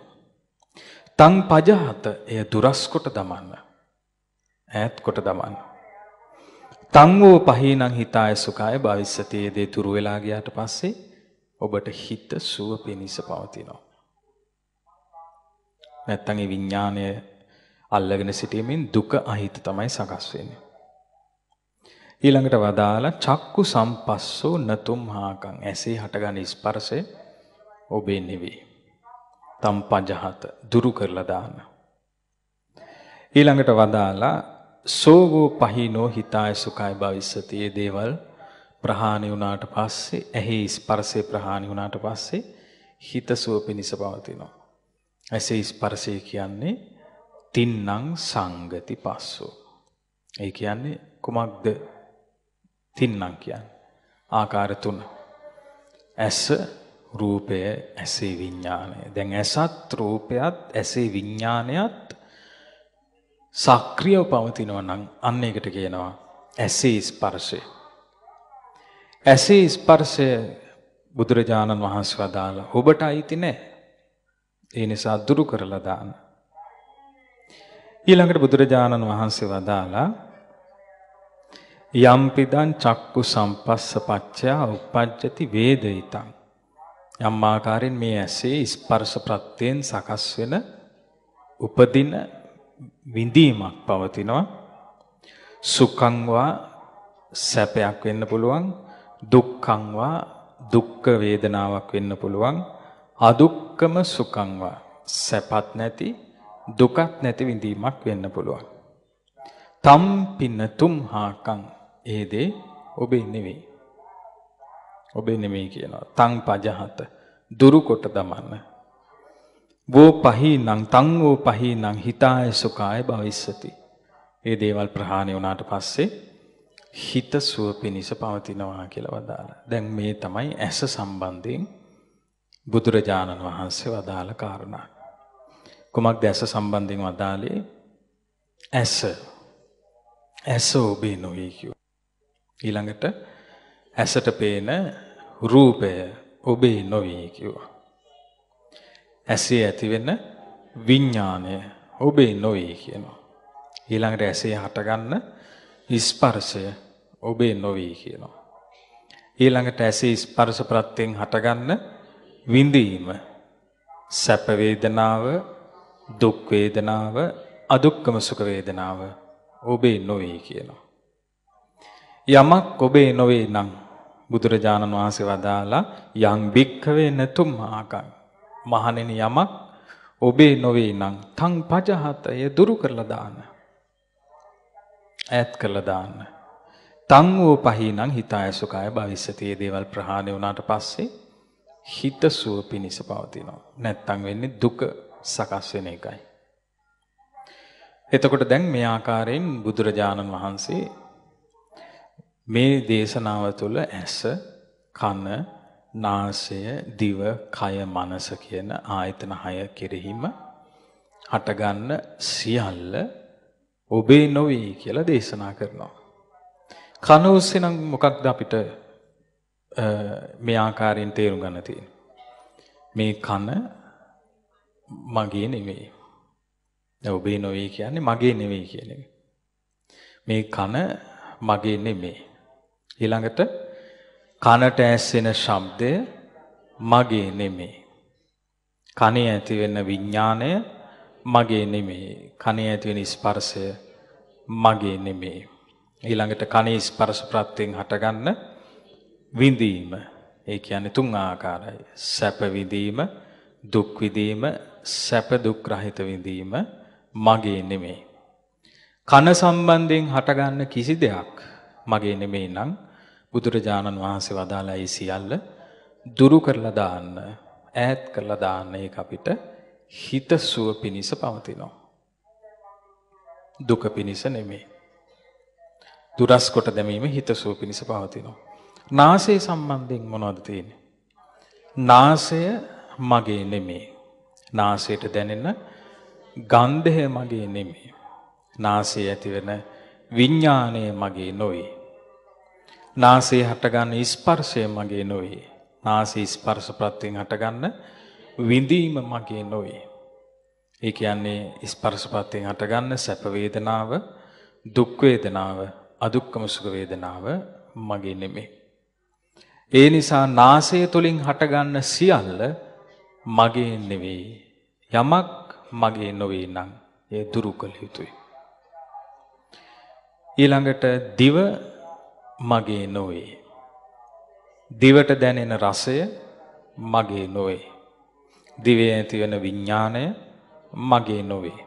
තං පජහත එය දුරස්කොට දමන්න. ඈත් කොට දමන්න. තංවෝ පහීනං හිතාය සුකාය භවිස්සතයේ දේ තුරු වෙලාගයාට පස්සේ ඔබට හිත සුව පිණිස පවතිනවා. නැත්තගේ විඤ්ඥානය අල්ලගෙන සිටීමෙන් දුක අහිත තමයි සකස් වෙන්නේ. ඊළඟට වදාලා චක්කු සම්පස්සෝ නතුම් හාකං ඇසේ හටගන ස්පර්ශය ඔබේ නෙවේ. තම් පජහත දුරු කරලා දාන. ඊළඟට වදාලා සෝවෝ පහිනෝ හිතාය සුඛය භවිස්සති ඒ දේවල් ප්‍රහාණය වුණාට පස්සේ ඇහි ස්පර්ශේ ප්‍රහාණය වුණාට පස්සේ හිත සුව පිණිස පවතිනවා. ඇසේ ස්පර්ශය කියන්නේ තින්නං සංගති පස්සෝ. ඒ කියන්නේ කුමක්ද තින්නම් කියන්නේ? ආකාර තුන. ඇස රූපය ඇසේ විඥානය. දැන් ඇසත් රූපයත් ඇසේ විඥානයත් සක්‍රියව පවතිනවා නම් අන්න ඒකට කියනවා ඇසේ ස්පර්ශය. ඇසේ ස්පර්ශය බුදුරජාණන් වහන්සේ වදාලා ඔබට අයිති නැහැ. ඒ නිසා දුරු කරලා දාන්න. ඊළඟට බුදුරජාණන් වහන්සේ වදාලා යම්පිදන් චක්කු සම්පස්ස පච්චයා උපජ්ජති වේදිතං යම් ආකාරයෙන් මේ ඇසේ ස්පර්ශ ප්‍රත්‍යයෙන් සකස් වෙන උපදින විඳීමක් පවතිනවා සුඛං වා සැපයක් වෙන්න පුළුවන් දුක්ඛං වා දුක්ඛ වේදනාවක් වෙන්න පුළුවන් අදුක්කම සුඛං වා සැපත් නැති දුකක් නැති විඳීමක් වෙන්න පුළුවන්. තම් පින්න තුම් හාකං ඒ දේ ඔබේ නෙවෙයි. ඔබේ නෙමෙයි කියනවා. තං පජහත දුරු කොට දමන්න. වෝ පහීනං තං වෝ පහීනං හිතාය සුඛාය භවිස්සති. ඒ දේවල් ප්‍රහාණය වුණාට පස්සේ හිත සුව පිණිස පවතිනවා කියලා වදාලා. දැන් මේ තමයි ඇස සම්බන්ධයෙන් බුදුරජාණන් වහන්සේ වදාළ කාරණා. කුමක්ද ඇස සම්බන්ධයෙන් වදාලේ ඇස ඇස ඔබේ නොවේ කිව්වා. ඊළඟට ඇසට පේන රූපය ඔබේ නොවේ කිව්වා. ඇසේ ඇතිවෙන විඥානය ඔබේ නොවේ කියනවා. ඊළඟට ඇසේ හටගන්න ස්පර්ශය ඔබේ නොවේ කියනවා. ඊළඟට ඇසේ ස්පර්ශ ප්‍රත්‍යයෙන් හටගන්න විඳීම සැප වේදනාව දුක් වේදනාව අදුක්කම සුඛ වේදනාව ඔබේ නොවේ කියනවා. යමක් ඔබේ නොවේ නම් බුදුරජාණන් වහන්සේ වදාලා යම් භික්ඛවේ නතුම් ආකං මහණෙනි යමක් ඔබේ නොවේ නම් තං පජහතය දුරු කරලා දාන්න. ඈත් කරලා දාන්න. තං වූ පහිනං හිතාය සුඛාය භවිෂ්‍යති දේවල් ප්‍රහාණය වුණාට පස්සේ හිත සුව පිණිස පවතිනවා. නැත්තම් වෙන්නේ දුක සකස් වෙන එකයි. එතකොට දැන් මේ ආකාරයෙන් බුදුරජාණන් වහන්සේ මේ දේශනාව තුළ ඇස, කන, නාසය, දිව, කය, මනස කියන ආයතන හය කෙරෙහිම හටගන්න සියල්ල ඔබේ නොවේ කියලා දේශනා කරනවා. කන ඔස්සේ නම් මොකක්ද අපිට මේ ආකාරයෙන් තේරුම් ගන්න තියෙන්නේ? මේ කන මගේ නෙවෙයි. දැන් ඔබේ නොවේ කියන්නේ මගේ නෙවෙයි කියන එක. මේ කන මගේ නෙමෙයි. ඊළඟට කනට ඇස්සෙන ශබ්දය මගේ නෙමෙයි. කනේ ඇති වෙන විඥාණය මගේ නෙමෙයි. කනේ ඇති වෙන ස්පර්ශය මගේ නෙමෙයි. ඊළඟට කනේ ස්පර්ශ ප්‍රත්‍යයෙන් හටගන්න විඳීම ඒ කියන්නේ තුන් ආකාරයි. සැප විඳීම, දුක් විඳීම, සැප දුක් රහිත විඳීම මගේ නෙමෙයි. කන සම්බන්ධයෙන් හටගන්න කිසි දෙයක් මගේ නෙමෙයි නම් බුදුරජාණන් වහන්සේ වදාලා ඒ සියල්ල දුරු කරලා දාන්න ඈත් කරලා දාන්න ඒක අපිට හිත සුව පිණිස පවතිනවා. දුක පිණිස නෙමෙයි. දුරස් කොට දැමීම හිත සුව පිණිස පවතිනවා. නාසය සම්බන්ධයෙන් මොනවද තියෙන්නේ? නාසය මගේ නෙමේ. නාසයට දැනෙන ගන්ධය මගේ නෙමේ. නාසයේ ඇතිවෙන විඤ්ඥානය මගේ නොවේ. නාසේ හටගන්න ස්පර්ශය මගේ නොවේ. නාසේ ස්පර්ශ ප්‍රත්තියෙන් හටගන්න විඳීම මගේ නොවේ. ඒ කියන්නේ ස්පර්ශ ප්‍රත්තියෙන් හටගන්න සැප වේදනාව, දුක් වේදනාව, අදුක්කම සුඛ වේදනාව මගේ නෙමෙයි. ඒ නිසා නාසය තුලින් හටගන්න සියල්ල මගේ නෙවෙයි යමක් මගේ නොවේ නම් ඒ දුරු කළ යුතුයි. ඊළඟට දිව මගේ නොවේ. දිවට දැනෙන රසය මගේ නොවේ. දිවේ ඇතිවෙන විඤ්ඥානය මගේ නොවේ.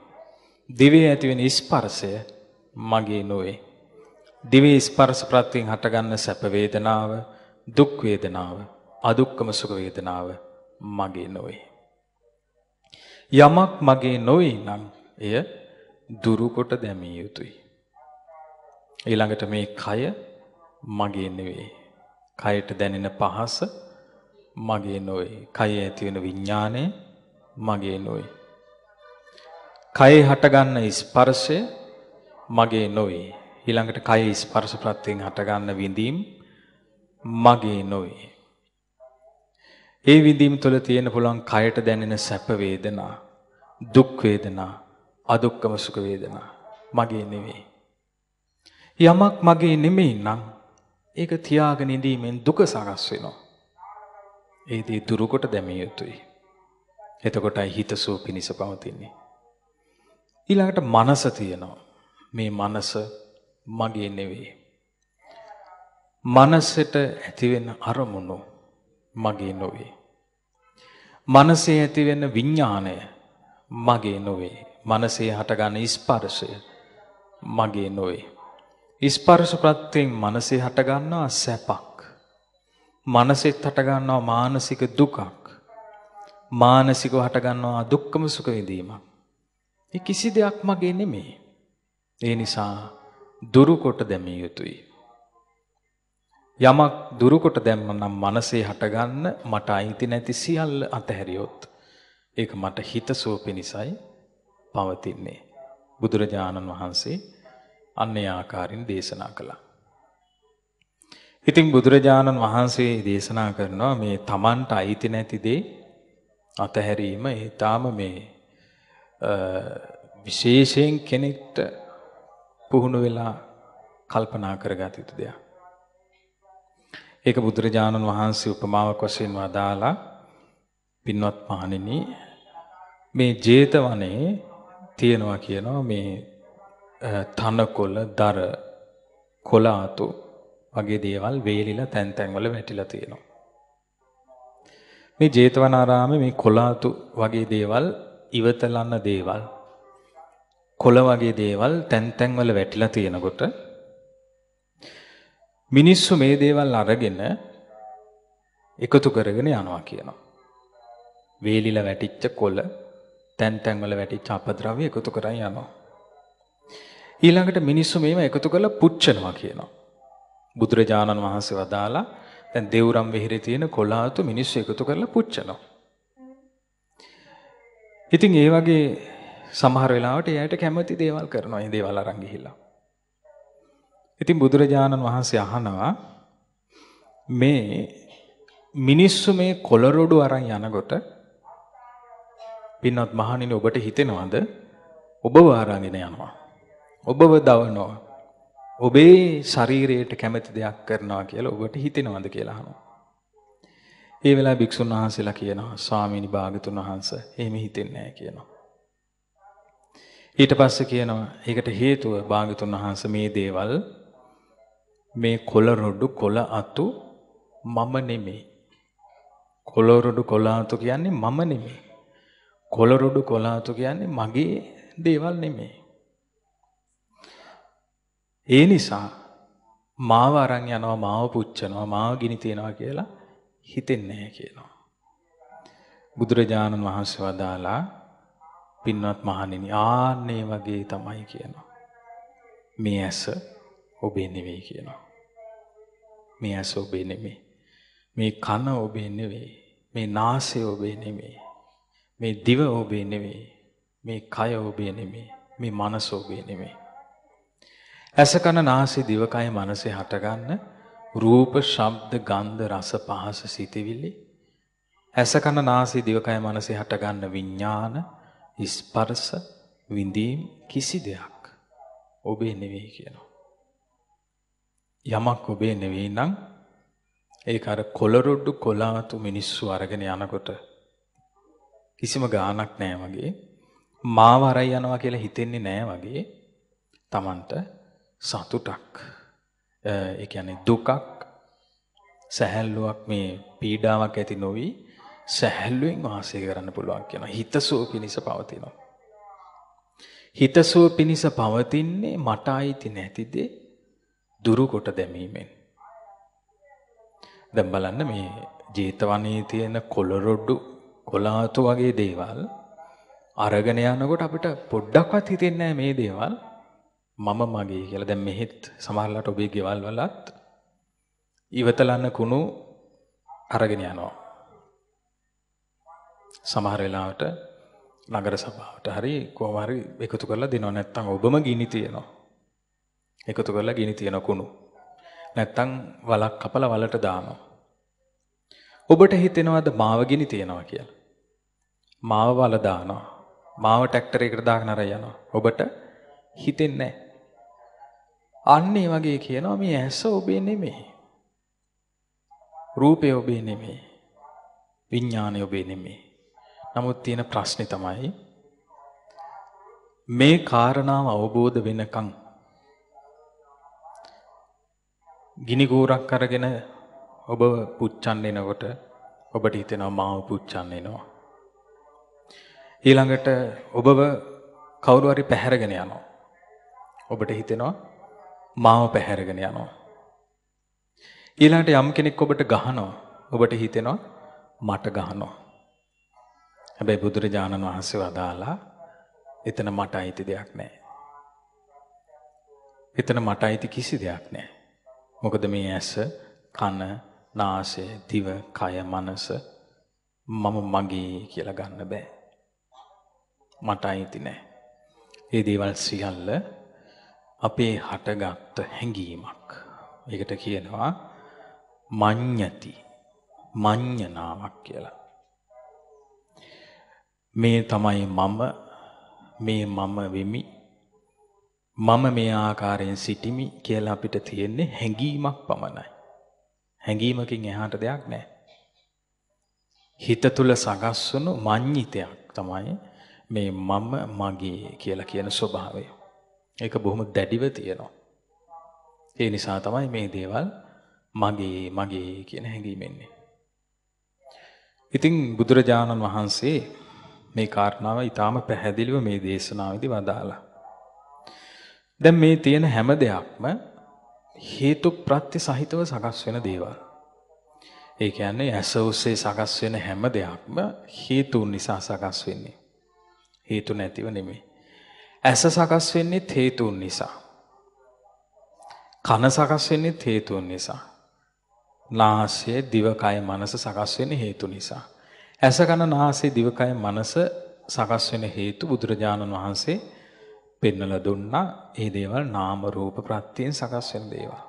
දිවේ ඇතිවෙන ස්පර්සය මගේ නොවේ. දිවේ ස්පර්ස ප්‍රත්තියෙන් හටගන්න සැපවේදනාව දුක්වේදනාව අදුක්කම සුගවේදනාව මගේ නොවේ. යමක් මගේ නොවේ නම් එය දුරුකොට දැමිය යුතුයි. ඊළඟට මේ කය මගේ නෙවේ. කයට දැනෙන පහස මගේ නොවේ. කය ඇතිවෙන විඤ්ඥානය මගේ නොවේ. කයේ හටගන්න ස්පර්ශය මගේ නොවේ. ඊළඟට කය ස්පර්ශ ප්‍රත්තියෙන් හටගන්න විඳීම් මගේ නොවේ. ඒ විඳීම් තුළ තියෙන පුළුවන් කයට දැනෙන සැප වේදනා, දුක් වේදනා, අදුක්කම සුඛ වේදනා මගේ නෙවෙයි. යමක් මගේ නෙමෙයි නම් ඒක තියාගෙන ඉඳීමෙන් දුක සකස් වෙනවා. ඒ දේ දුරු කොට දැමිය යුතුයි. එතකොටයි හිත සුව පිණිස පවතින්නේ. ඊළඟට මනස තියෙනවා. මේ මනස මගේ නෙවෙයි. මනසට ඇතිවෙන අරමුණු මගේ නොවේ. මනසේ ඇතිවෙන විඤ්ඥානය මගේ නොවේ. මනසේ හටගන්න ස්පර්ශය මගේ නොවේ. ඉස්පර්ශ ප්‍රත්තියෙන් මනසේ හටගන්නවා සැපක්. මනසෙත් හටගන්නවා මානසික දුකක්. මානසිකව හටගන්නවා දුක්කම සුඛ විඳීමක්. ඒ කිසි දෙයක් මගේ නෙමේ. ඒ නිසා දුරුකොට දැමිය යුතුයි. යමක් දුරුකොට දැම්ම නම් මනසේ හටගන්න මට අයිති නැති සියල්ල අතහැරියොත් ඒක මට හිතසුව පිණිසයි පවතින්නේ. බුදුරජාණන් වහන්සේ අන්නේ ආකාරයෙන් දේශනා කළා. ඉතින් බුදුරජාණන් වහන්සේ දේශනා කරනවා මේ තමන්ට අයිති නැති දේ අතහැරීම ඊටාම මේ විශේෂයෙන් කෙනෙක්ට පුහුණු වෙලා කල්පනා කරගත යුතු දෙයක්. ඒක බුදුරජාණන් වහන්සේ උපමාවක් වශයෙන් වදාලා පින්වත් මහණෙනි මේ 제තවනේ තියෙනවා කියනවා මේ තනකොළ දර කොලාතු වගේ දේවල් වේලිලා තැන් තැන්වල වැටිලා තියෙනවා. මේ 제තවනාරාමේ මේ කොලාතු වගේ දේවල් ඉවතලන්න දේවල් කොළ වගේ දේවල් තැන් තැන්වල වැටිලා තියෙනකොට මිනිස්සු මේ දේවල් අරගෙන එකතු කරගෙන යනවා කියනවා. වේලිල වැටිච්ච කොළ තැන් තැන් වල වැටිච්ච අපද්‍රව්‍ය එකතු කරන් යනවා. ඊළඟට මිනිස්සු මේව එකතු කරලා පුච්චනවා කියනවා. බුදුරජාණන් වහන්සේ වදාලා දැන් දේවරම් වෙහෙරේ තියෙන කොළාතු මිනිස්සු එකතු කරලා පුච්චනවා. ඉතින් ඒ වගේ සමහර වෙලාවට එයාට කැමති දේවල් කරනවා. මේ දේවල් අරන් ගිහිල්ලා. ඉතින් බුදුරජාණන් වහන්සේ අහනවා මේ මිනිස්සු මේ කොළරොඩු අරන් යනකොට පින්වත් මහණෙනි ඔබට හිතෙනවද ඔබව අරගෙන යනවා ඔබව දවනවා ඔබේ ශරීරයට කැමති දෙයක් කරනවා කියලා ඔබට හිතෙනවද කියලා අහනවා. ඒ වෙලාවේ භික්ෂුන් වහන්සේලා කියනවා ස්වාමීනි භාගතුන් වහන්සේ එහෙම හිතෙන්නේ නැහැ කියනවා. ඊට පස්සේ කියනවා ඒකට හේතුව භාගතුන් වහන්සේ මේ දේවල් මේ කොළ රොඩු කොළ අතු මම නෙමෙයි. කොළ රොඩු කොළ අතු කියන්නේ මම නෙමෙයි. කොළ රොඩු කොළ අතු කියන්නේ මගේ දේවල් නෙමෙයි. ඒ නිසා මාව අරන් යනවා මාව පුච්චනවා මාව ගිනි තියනවා කියලා හිතෙන්නේ නැහැ කියනවා. බුදුරජාණන් වහන්සේ වදාලා පින්වත් මහණෙනි ආන්නේ වගේ තමයි කියනවා. මේ ඇස ඔබේ නෙවෙයි කියනවා. මේ ඇස ඔබේ නෙමේ. මේ කන ඔබේ නෙවේ. මේ නාසය ඔබේ නෙමේ. මේ දිව ඔබේ නෙවේ. මේ කය ඔබේ නෙමේ. මේ මනස ඔබේ නෙමේ. ඇස කන නාසය දිවකය මනසේ හටගන්න රූප ශබ්ද ගන්ධ රස පහස සිතවිලි ඇස කන නාසය දිවකය මනසේ හටගන්න විඥාන ස්පර්ශ විඳීම් කිසි දෙයක් ඔබේ නෙවෙයි කියනවා යමක් ඔබේ නෙවෙයි නම් ඒක අර කොලරොඩ්ඩු කොලාතු මිනිස්සු අරගෙන යනකොට කිසිම ගාණක් නෑ වගේ මාව අරයි යනවා කියලා හිතෙන්නේ නෑ වගේ Tamanට සතුටක් ඒ කියන්නේ දුකක් සැහැල්ලුවක් මේ පීඩාවක් ඇති නොවි සැහැල්ලුවෙන් වාසය කරන්න පුළුවන් කියන හිතසුව පිණිස පවතිනවා හිතසුව පිණිස පවතින්නේ මට අයිති නැති දේ දුරු කොට දැමීමෙන් දැන් බලන්න මේ ජේතවනයේ තියෙන කොළරොඩු කොළාතු වගේ දේවල් අරගෙන යනකොට අපිට පොඩ්ඩක්වත් හිතෙන්නේ මේ දේවල් මම මගේ කියලා දැන් මෙහෙත් සමහරලාට ඔබේ ගෙවල් වලත් ඉවතලන්න කුණු අරගෙන යනවා සමහර වෙලාවට නගර සභාවට හරි කොහොම හරි එකතු කරලා දෙනවා නැත්නම් ඔබම ගිනි තියනවා එකතු කරලා ගිනි තියන කුණු. නැත්තම් වලක් කපලා වලට දානවා. ඔබට හිතෙනවද මාව ගිනි තියනවා කියලා? මාව වල දානවා. මාව ට්‍රැක්ටර් එකට දාගෙන අර යනවා. ඔබට හිතෙන්නේ නැහැ. අන්න ඒ වගේ කියනවා මේ ඇස ඔබේ නෙමෙයි. රූපය ඔබේ නෙමෙයි. විඥානය ඔබේ නෙමෙයි. නමුත් තියෙන ප්‍රශ්නේ තමයි මේ කාරණාව අවබෝධ වෙනකන් ගිනි කූරක් අරගෙන ඔබ පුච්චන්න එනකොට ඔබට හිතෙනවා මාව පුච්චන්න එනවා. ඊළඟට ඔබව කවුරු හරි පැහැරගෙන යනවා. ඔබට හිතෙනවා මාව පැහැරගෙන යනවා. ඊළඟට යම් කෙනෙක් ඔබට ගහනවා. ඔබට හිතෙනවා මට ගහනවා. හැබැයි බුදුරජාණන් වහන්සේ වදාලා එතන මට අයිති දෙයක් නැහැ. එතන මට අයිති කිසි දෙයක් නැහැ. මොකද මේ ඇස, කන, නාසය, දිව, කය, මනස මම මගේ කියලා ගන්න බෑ. මට අයිති නෑ. ඒ දේවල් සියල්ල අපේ හටගත් හැඟීමක්. ඒකට කියනවා මඤ්ඤති මඤ්ඤනාවක් කියලා. මේ තමයි මම මේ මම වෙමි මම මේ ආකාරයෙන් සිටිමි කියලා අපිට තියෙන්නේ හැඟීමක් පමණයි. හැඟීමකින් එහාට දෙයක් නැහැ. හිත තුල සගස්වන මඤ්ඤිතයක් තමයි මේ මම මගේ කියලා කියන ස්වභාවය. ඒක බොහොම දැඩිව තියෙනවා. ඒ නිසා තමයි මේ දේවල් මගේ මගේ කියන හැඟීම එන්නේ. ඉතින් බුදුරජාණන් වහන්සේ මේ කාරණාව ඊටාම පැහැදිලිව මේ දේශනාවේදී වදාලා. දැන් මේ තියෙන හැම දෙයක්ම හේතු ප්‍රත්‍ය සහිතව සකස් වෙන දේවල්. ඒ කියන්නේ ඇස ඔස්සේ සකස් වෙන හැම දෙයක්ම හේතුන් නිසා සකස් වෙන්නේ. හේතු නැතිව නෙමෙයි. ඇස සකස් වෙන්නේ හේතුන් නිසා. කන සකස් වෙන්නේ හේතුන් නිසා. නාසය, දිවකය, මනස සකස් වෙන්නේ හේතු නිසා. ඇස කන නාසය, දිවකය, මනස සකස් වෙන හේතු බුදුරජාණන් වහන්සේ පෙන්නලා දුන්නා. ඒ දේවල් නාම රූප ප්‍රත්‍යයෙන් සකස් වෙන දේවල්.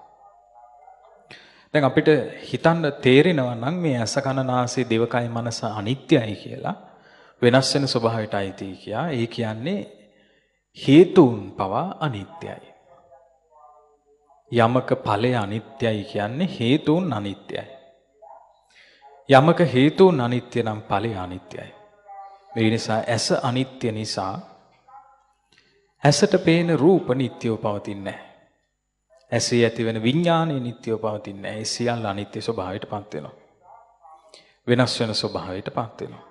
දැන් අපිට හිතන්න තේරෙනවා නම් මේ ඇස කන නාසය දිවකය මනස අනිත්‍යයි කියලා වෙනස් වෙන ස්වභාවයට අයිති කියා. ඒ කියන්නේ හේතුන් පවා අනිත්‍යයි. යමක ඵලය අනිත්‍යයි කියන්නේ හේතුන් අනිත්‍යයි. යමක හේතුන් අනිත්‍ය නම් ඵලය අනිත්‍යයි. මේ නිසා ඇස අනිත්‍ය නිසා ඇසට පේන රූප නිට්ටියව පවතින්නේ නැහැ. ඇසේ ඇතිවෙන විඥානය නිට්ටියව පවතින්නේ නැහැ. ඒ සියල්ල අනිත්‍ය ස්වභාවයටපත් වෙනවා. වෙනස් වෙන ස්වභාවයටපත් වෙනවා.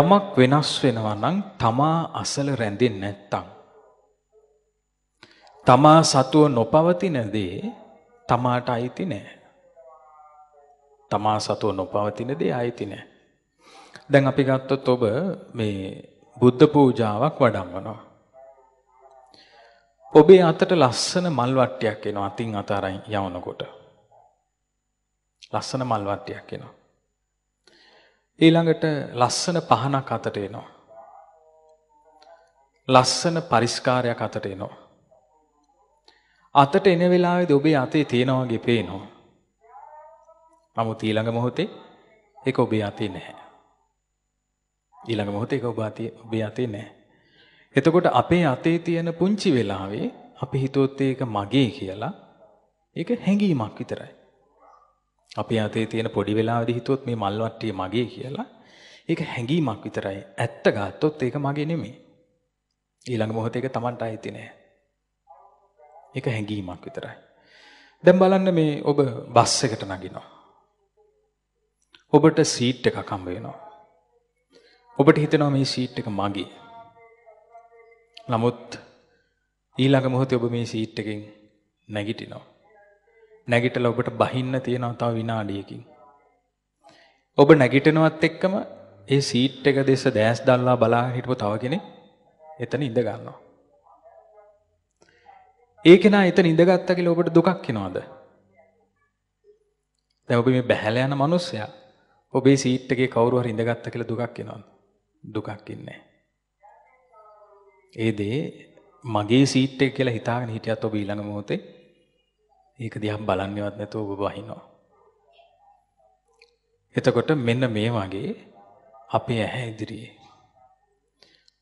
යමක් වෙනස් වෙනවා නම් තමා අසල රැඳෙන්නේ නැත්තම් තමා සතුව නොපවතින දේ තමාට අයිති නෑ. තමා සතුව නොපවතින දේ අයිති නෑ. දැන් අපි ගත්තොත් ඔබ මේ බුද්ධ පූජාවක් වඩම්වනවා. ඔබේ අතට ලස්සන මල් වට්ටියක් එනවා අතින් අත අරන් යවනකොට. ලස්සන මල් වට්ටියක් එනවා. ඊළඟට ලස්සන පහනක් අතට එනවා. ලස්සන පරිස්කාරයක් අතට එනවා. අතට එන වෙලාවේදී ඔබේ අතේ තියෙනවා වගේ පේනවා. නමුත් ඊළඟ මොහොතේ ඒක ඔබේ අතේ නැහැ. ඊළඟ මොහොතේ ඒක ඔබ අතේ ඔබේ අතේ නැහැ. එතකොට අපේ අතේ තියෙන පුංචි වෙලාවේ අපි හිතුවොත් ඒක මගේ කියලා ඒක හැඟීමක් විතරයි. අපේ අතේ තියෙන පොඩි වෙලාවේදී හිතුවොත් මේ මල් වට්ටිය මගේ කියලා ඒක හැඟීමක් විතරයි. ඇත්ත ගත්තොත් ඒක මගේ නෙමෙයි. ඊළඟ මොහොතේ ඒක Tamanට ආйти නෑ. ඒක හැඟීමක් විතරයි. දැන් බලන්න මේ ඔබ බස් එකට නගිනවා. ඔබට සීට් එකක් හම්බ වෙනවා. ඔබට හිතෙනවා මේ සීට් එක මගේ. නමුත් ඊළඟ මොහොතේ ඔබ මේ සීට් එකෙන් නැගිටිනවා. නැගිටලා ඔබට බහින්න තියෙනවා තව විනාඩියකින්. ඔබ නැගිටිනවත් එක්කම ඒ සීට් එක දෙස දැස් දැල්ලා බලාගෙන හිටපු තව කෙනෙක් එතන ඉඳ ගන්නවා. ඒ කෙනා එතන ඉඳගත්තා කියලා ඔබට දුකක් එනවද? දැන් ඔබ මේ බැහැලා යන මිනිස්සයා ඔබේ සීට් එකේ කවුරු හරි ඉඳගත්තා කියලා දුකක් එනවද? දුකක් ඉන්නේ ඒ දේ මගේ සීට් එක කියලා හිතාගෙන හිටියත් ඔබ ඊළඟ මොහොතේ ඒක දිහා බලන්නේවත් නැතුව ඔබ වහිනවා. එතකොට මෙන්න මේ වගේ අපේ ඇහැ ඉදිරියේ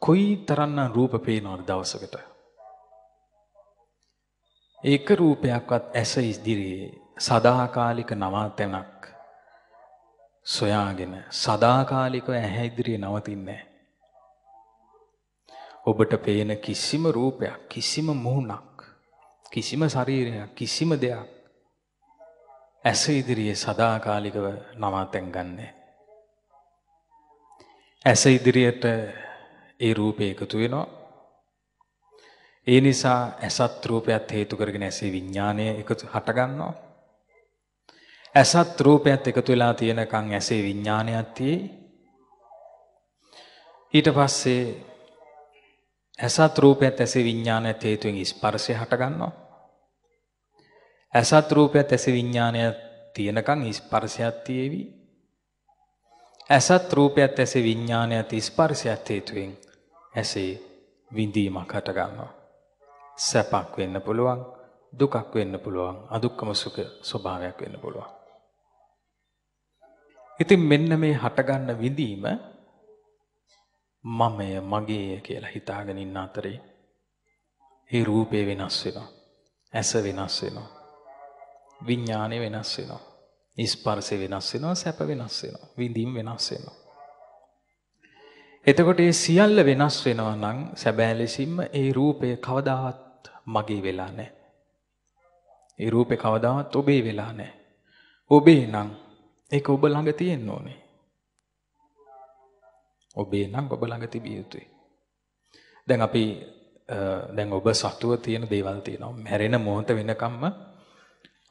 කොයි තරම්නම් රූප පේනවද දවසකට? ඒක රූපයක්වත් ඇස ඉදිරියේ සදාකාලික නවාතැනක් සොයාගෙන සදාකාලිකව ඇහැ ඉදිරියේ නවතින්නේ ඔබට පේන කිසිම රූපයක් කිසිම මුහුණක් කිසිම ශරීරයක් කිසිම දෙයක් ඇස ඉදිරියේ සදාකාලිකව නවතෙන් ගන්නෑ ඇස ඉදිරියට ඒ රූපය එකතු වෙනවා ඒ නිසා ඇසත් රූපයත් හේතු කරගෙන ඇසේ විඥානය එකතු හට ගන්නවා ඇසත් රූපයත් එකතු වෙලා තියෙනකං ඇසේ විඤ්ඥානයක් තියේ. ඊට පස්සේ ඇසත් රූපයත් ඇසේ විඤ්ඥානය තේතුවෙන් ස්පර්සය හටගන්නවා. ඇසත් රූපයත් ඇස විඤ්ඥානය තියෙනකං ස්පර්සයක් තියේවි. ඇසත් රූපයත් ඇසේ විඤ්ඥානයක් ස්පර්සයක් හේතුවෙන් ඇසේ විඳීමක් හටගන්නවා. සැපක් වෙන්න පුළුවන් දුකක් වෙන්න පුළුවන් අදුක්කම සුඛ ස්වභාවයක් වෙන්න පුළුවන්. ඉතින් මෙන්න මේ හටගන්න විඳීම මමය මගේය කියලා හිතාගෙන ඉන්න අතරේ ඒ රූපේ වෙනස් වෙනවා. ඇස වෙනස් වෙනවා. විඥානේ වෙනස් වෙනවා. ස්පර්ශය වෙනස් වෙනවා, සැප වෙනස් වෙනවා, විඳීම වෙනස් වෙනවා. එතකොට මේ සියල්ල වෙනස් වෙනවා නම් සැබෑ ලෙසින්ම ඒ රූපය කවදාවත් මගේ වෙලා නැහැ. ඒ රූපේ කවදාවත් ඔබේ වෙලා නැහැ. ඔබේ නම් ඒක ඔබ ළඟ තියෙන්න ඕනේ. ඔබේ නම් ඔබ ළඟ තිබිය යුතුයි. දැන් අපි දැන් ඔබ සතුව තියෙන දේවල් තියෙනවා. මැරෙන මොහොත වෙනකම්ම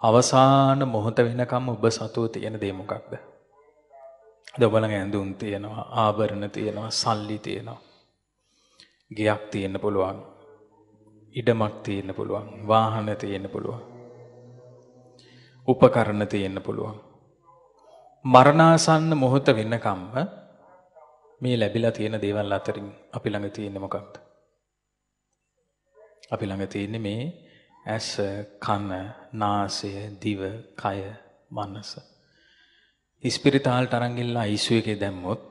අවසාන මොහොත වෙනකම් ඔබ සතුව තියෙන දේ මොකක්ද? අද ඔබ ළඟ ඇඳුම් තියෙනවා, ආභරණ තියෙනවා, සල්ලි තියෙනවා. ගෙයක් තියෙන්න පුළුවන්. ඉඩමක් තියෙන්න පුළුවන්. වාහන තියෙන්න පුළුවන්. උපකරණ තියෙන්න පුළුවන්. මරණාසන්න මොහොත වෙන්නකම්ම මේ ලැබිලා තියෙන දේවල් අතරින් අපි ළඟ තියෙන්නේ මොකක්ද? අපි ළඟ තියෙන්නේ මේ ඇස, කන, නාසය, දිව, කය, මනස. ඉස්පිරිතාලට අරන් ගිහලා ICU එකේ දැම්මොත්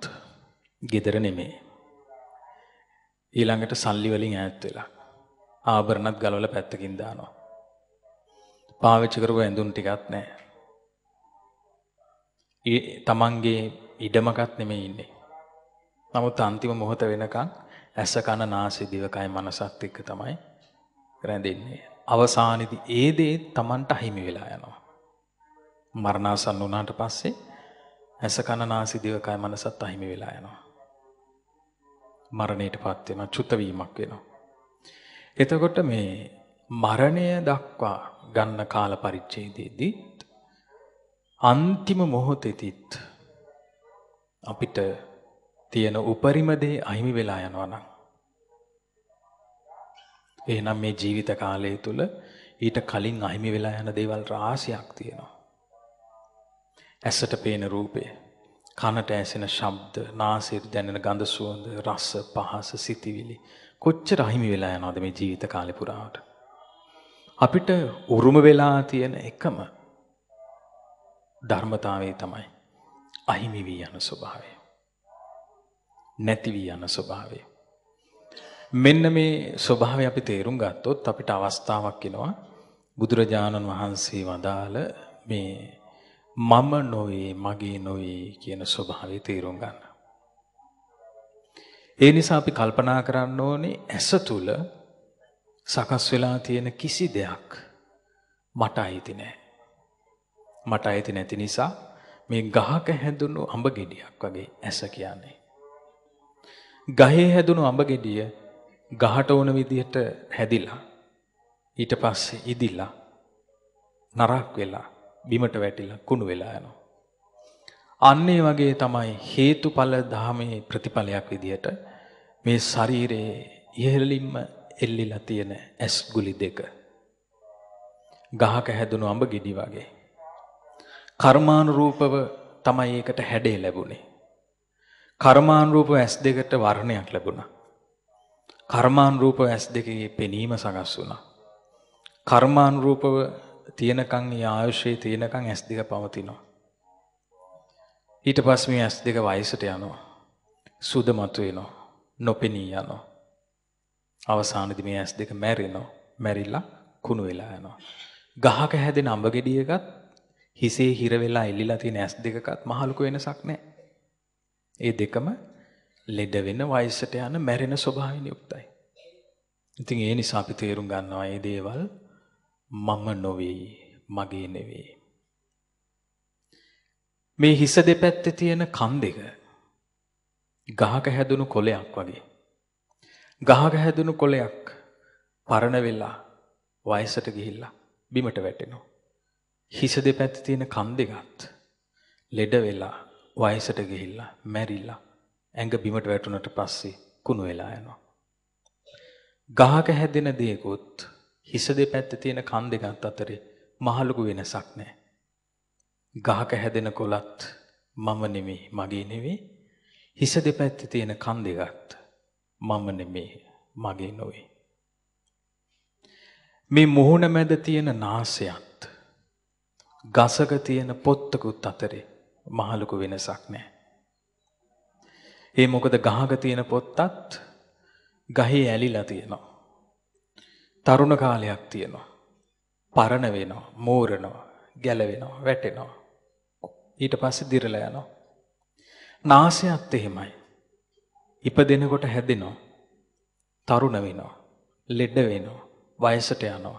gedara නෙමෙයි. ඊළඟට සල්ලි වලින් ඈත් වෙලා ආභරණත් ගලවලා පැත්තකින් දානවා. පාවිච්චි කරපු ඇඳුම් ටිකක් නැහැ. තමන්ගේ ඉඩමකත් නෙමෙයි ඉන්නේ. නමුත් අන්තිම මොහොත වෙනකන් ඇස කන නාසය දිවකය මනසත් එක්ක තමයි රැඳෙන්නේ. අවසානයේදී ඒ දේ තමන්ට අහිමි වෙලා යනවා. මරණාසන්න වුණාට පස්සේ ඇස කන නාසය දිවකය මනසත් අහිමි වෙලා යනවා. මරණයටපත් වෙනවා, චුත වීමක් වෙනවා. එතකොට මේ මරණය දක්වා ගන්න කාල පරිච්ඡේදයේදී අන්තිම මොහොතෙතිත් අපිට තියෙන උපරිම දේ අහිමි වෙලා යනවා නම් එහෙනම් මේ ජීවිත කාලය තුල ඊට කලින් අහිමි වෙලා යන දේවල් රාශියක් තියෙනවා ඇසට පේන රූපය කනට ඇසෙන ශබ්ද නාසයට දැනෙන ගඳ සුවඳ රස පහස සිතිවිලි කොච්චර අහිමි වෙලා යනවද මේ ජීවිත කාලේ පුරාවට අපිට උරුම වෙලා තියෙන එකම ධර්මතාවේ තමයි අහිමි වී යන ස්වභාවය. නැති වී යන ස්වභාවය. මෙන්න මේ ස්වභාවය අපි තේරුම් ගත්තොත් අපිට අවස්ථාවක් එනවා බුදුරජාණන් වහන්සේ වදාළ මේ මම නොවේ මගේ නොවේ කියන ස්වභාවය තේරුම් ගන්න. ඒ නිසා අපි කල්පනා කරන්න ඕනේ ඇස තුල සකස් වෙලා තියෙන කිසි දෙයක් මට අයිති නෑ. මට අයිති නැති නිසා මේ ගහක හැදුණු අඹ ගෙඩියක් වගේ ඇස කියන්නේ. ගහේ හැදුණු අඹ ගෙඩිය ගහට ඕන විදිහට හැදිලා ඊට පස්සේ ඉදිලා නරක් වෙලා බිමට වැටිලා කුණු වෙලා යනවා. අන්න ඒ වගේ තමයි හේතුඵල ධාමයේ ප්‍රතිඵලයක් විදිහට මේ ශරීරයේ ඉහළින්ම එල්ලිලා තියෙන ඇස් ගුලි දෙක. ගහක හැදුණු අඹ ගෙඩි වගේ. කර්මානුරූපව තමයි ඒකට හැඩේ ලැබුණේ. කර්මානුරූපව ඇස් දෙකට වර්ණයක් ලැබුණා. කර්මානුරූපව ඇස් දෙකේ පෙනීම සකස් වුණා. කර්මානුරූපව තියෙනකන් ඒ ආයුෂයේ තියෙනකන් ඇස් දෙක පවතිනවා. ඊට පස්සේ මේ ඇස් දෙක වයසට යනවා. සුදමතු වෙනවා. නොපෙනී යනවා. අවසානයේදී මේ ඇස් දෙක මැරෙනවා. මැරිලා කුණු වෙලා යනවා. ගහක හැදෙන අඹ ගෙඩියකත් හිසේ හිර වෙලා එල්ලිලා තියෙන ඇස් දෙකකත් මහලුක වෙනසක් නැහැ. ඒ දෙකම ලෙඩ වෙන වයසට යන මැරෙන ස්වභාවයෙන් යුක්තයි. ඉතින් ඒ නිසා අපි තේරුම් ගන්නවා මේ දේවල් මම නොවේ, මගේ නෙවේ. මේ හිස දෙපැත්තේ තියෙන කන් දෙක ගහක හැදුණු කොලයක් වගේ. ගහක හැදුණු කොලයක් පරණ වෙලා වයසට ගිහිල්ලා බිමට වැටෙනවා. හිස දෙපැත්ත තියෙන කන් දෙකත් ලෙඩ වෙලා වයසට ගිහිල්ලා මැරිල්ලා ඇඟ බිමට වැටුනට පස්සේ කුණු වෙලා යනවා. ගහක හැදෙන දේකුත් හිස දෙපැත්ත තියෙන කන් දෙකත් අතරේ මහලුකු වෙනසක් නෑ. ගහක හැදෙන කොලත් මම නෙමේ මගේ නෙවේ හිස දෙපැත්ත තියෙන කන් දෙකත් මම නෙමේ මගේ නොවේ. මේ මුහුණ මැද තියෙන නාසයන් ගසක තියෙන පොත්තකුත් අතරේ මහලුකු වෙනසක් නෑ. ඒ මොකද ගහක තියෙන පොත්තත් ගහේ ඇලිලා තියෙනවා. තරුණ කාලයක් තියෙනවා. පරණ වෙනවා, මෝරනවා, ගැලවෙනවා, වැටෙනවා. ඊට පස්සේ දිරලා යනවා. නාසයත් එහෙමයි. ඉපදෙනකොට හැදෙනවා. තරුණ වෙනවා. ලෙඩ වෙනවා. වයසට යනවා.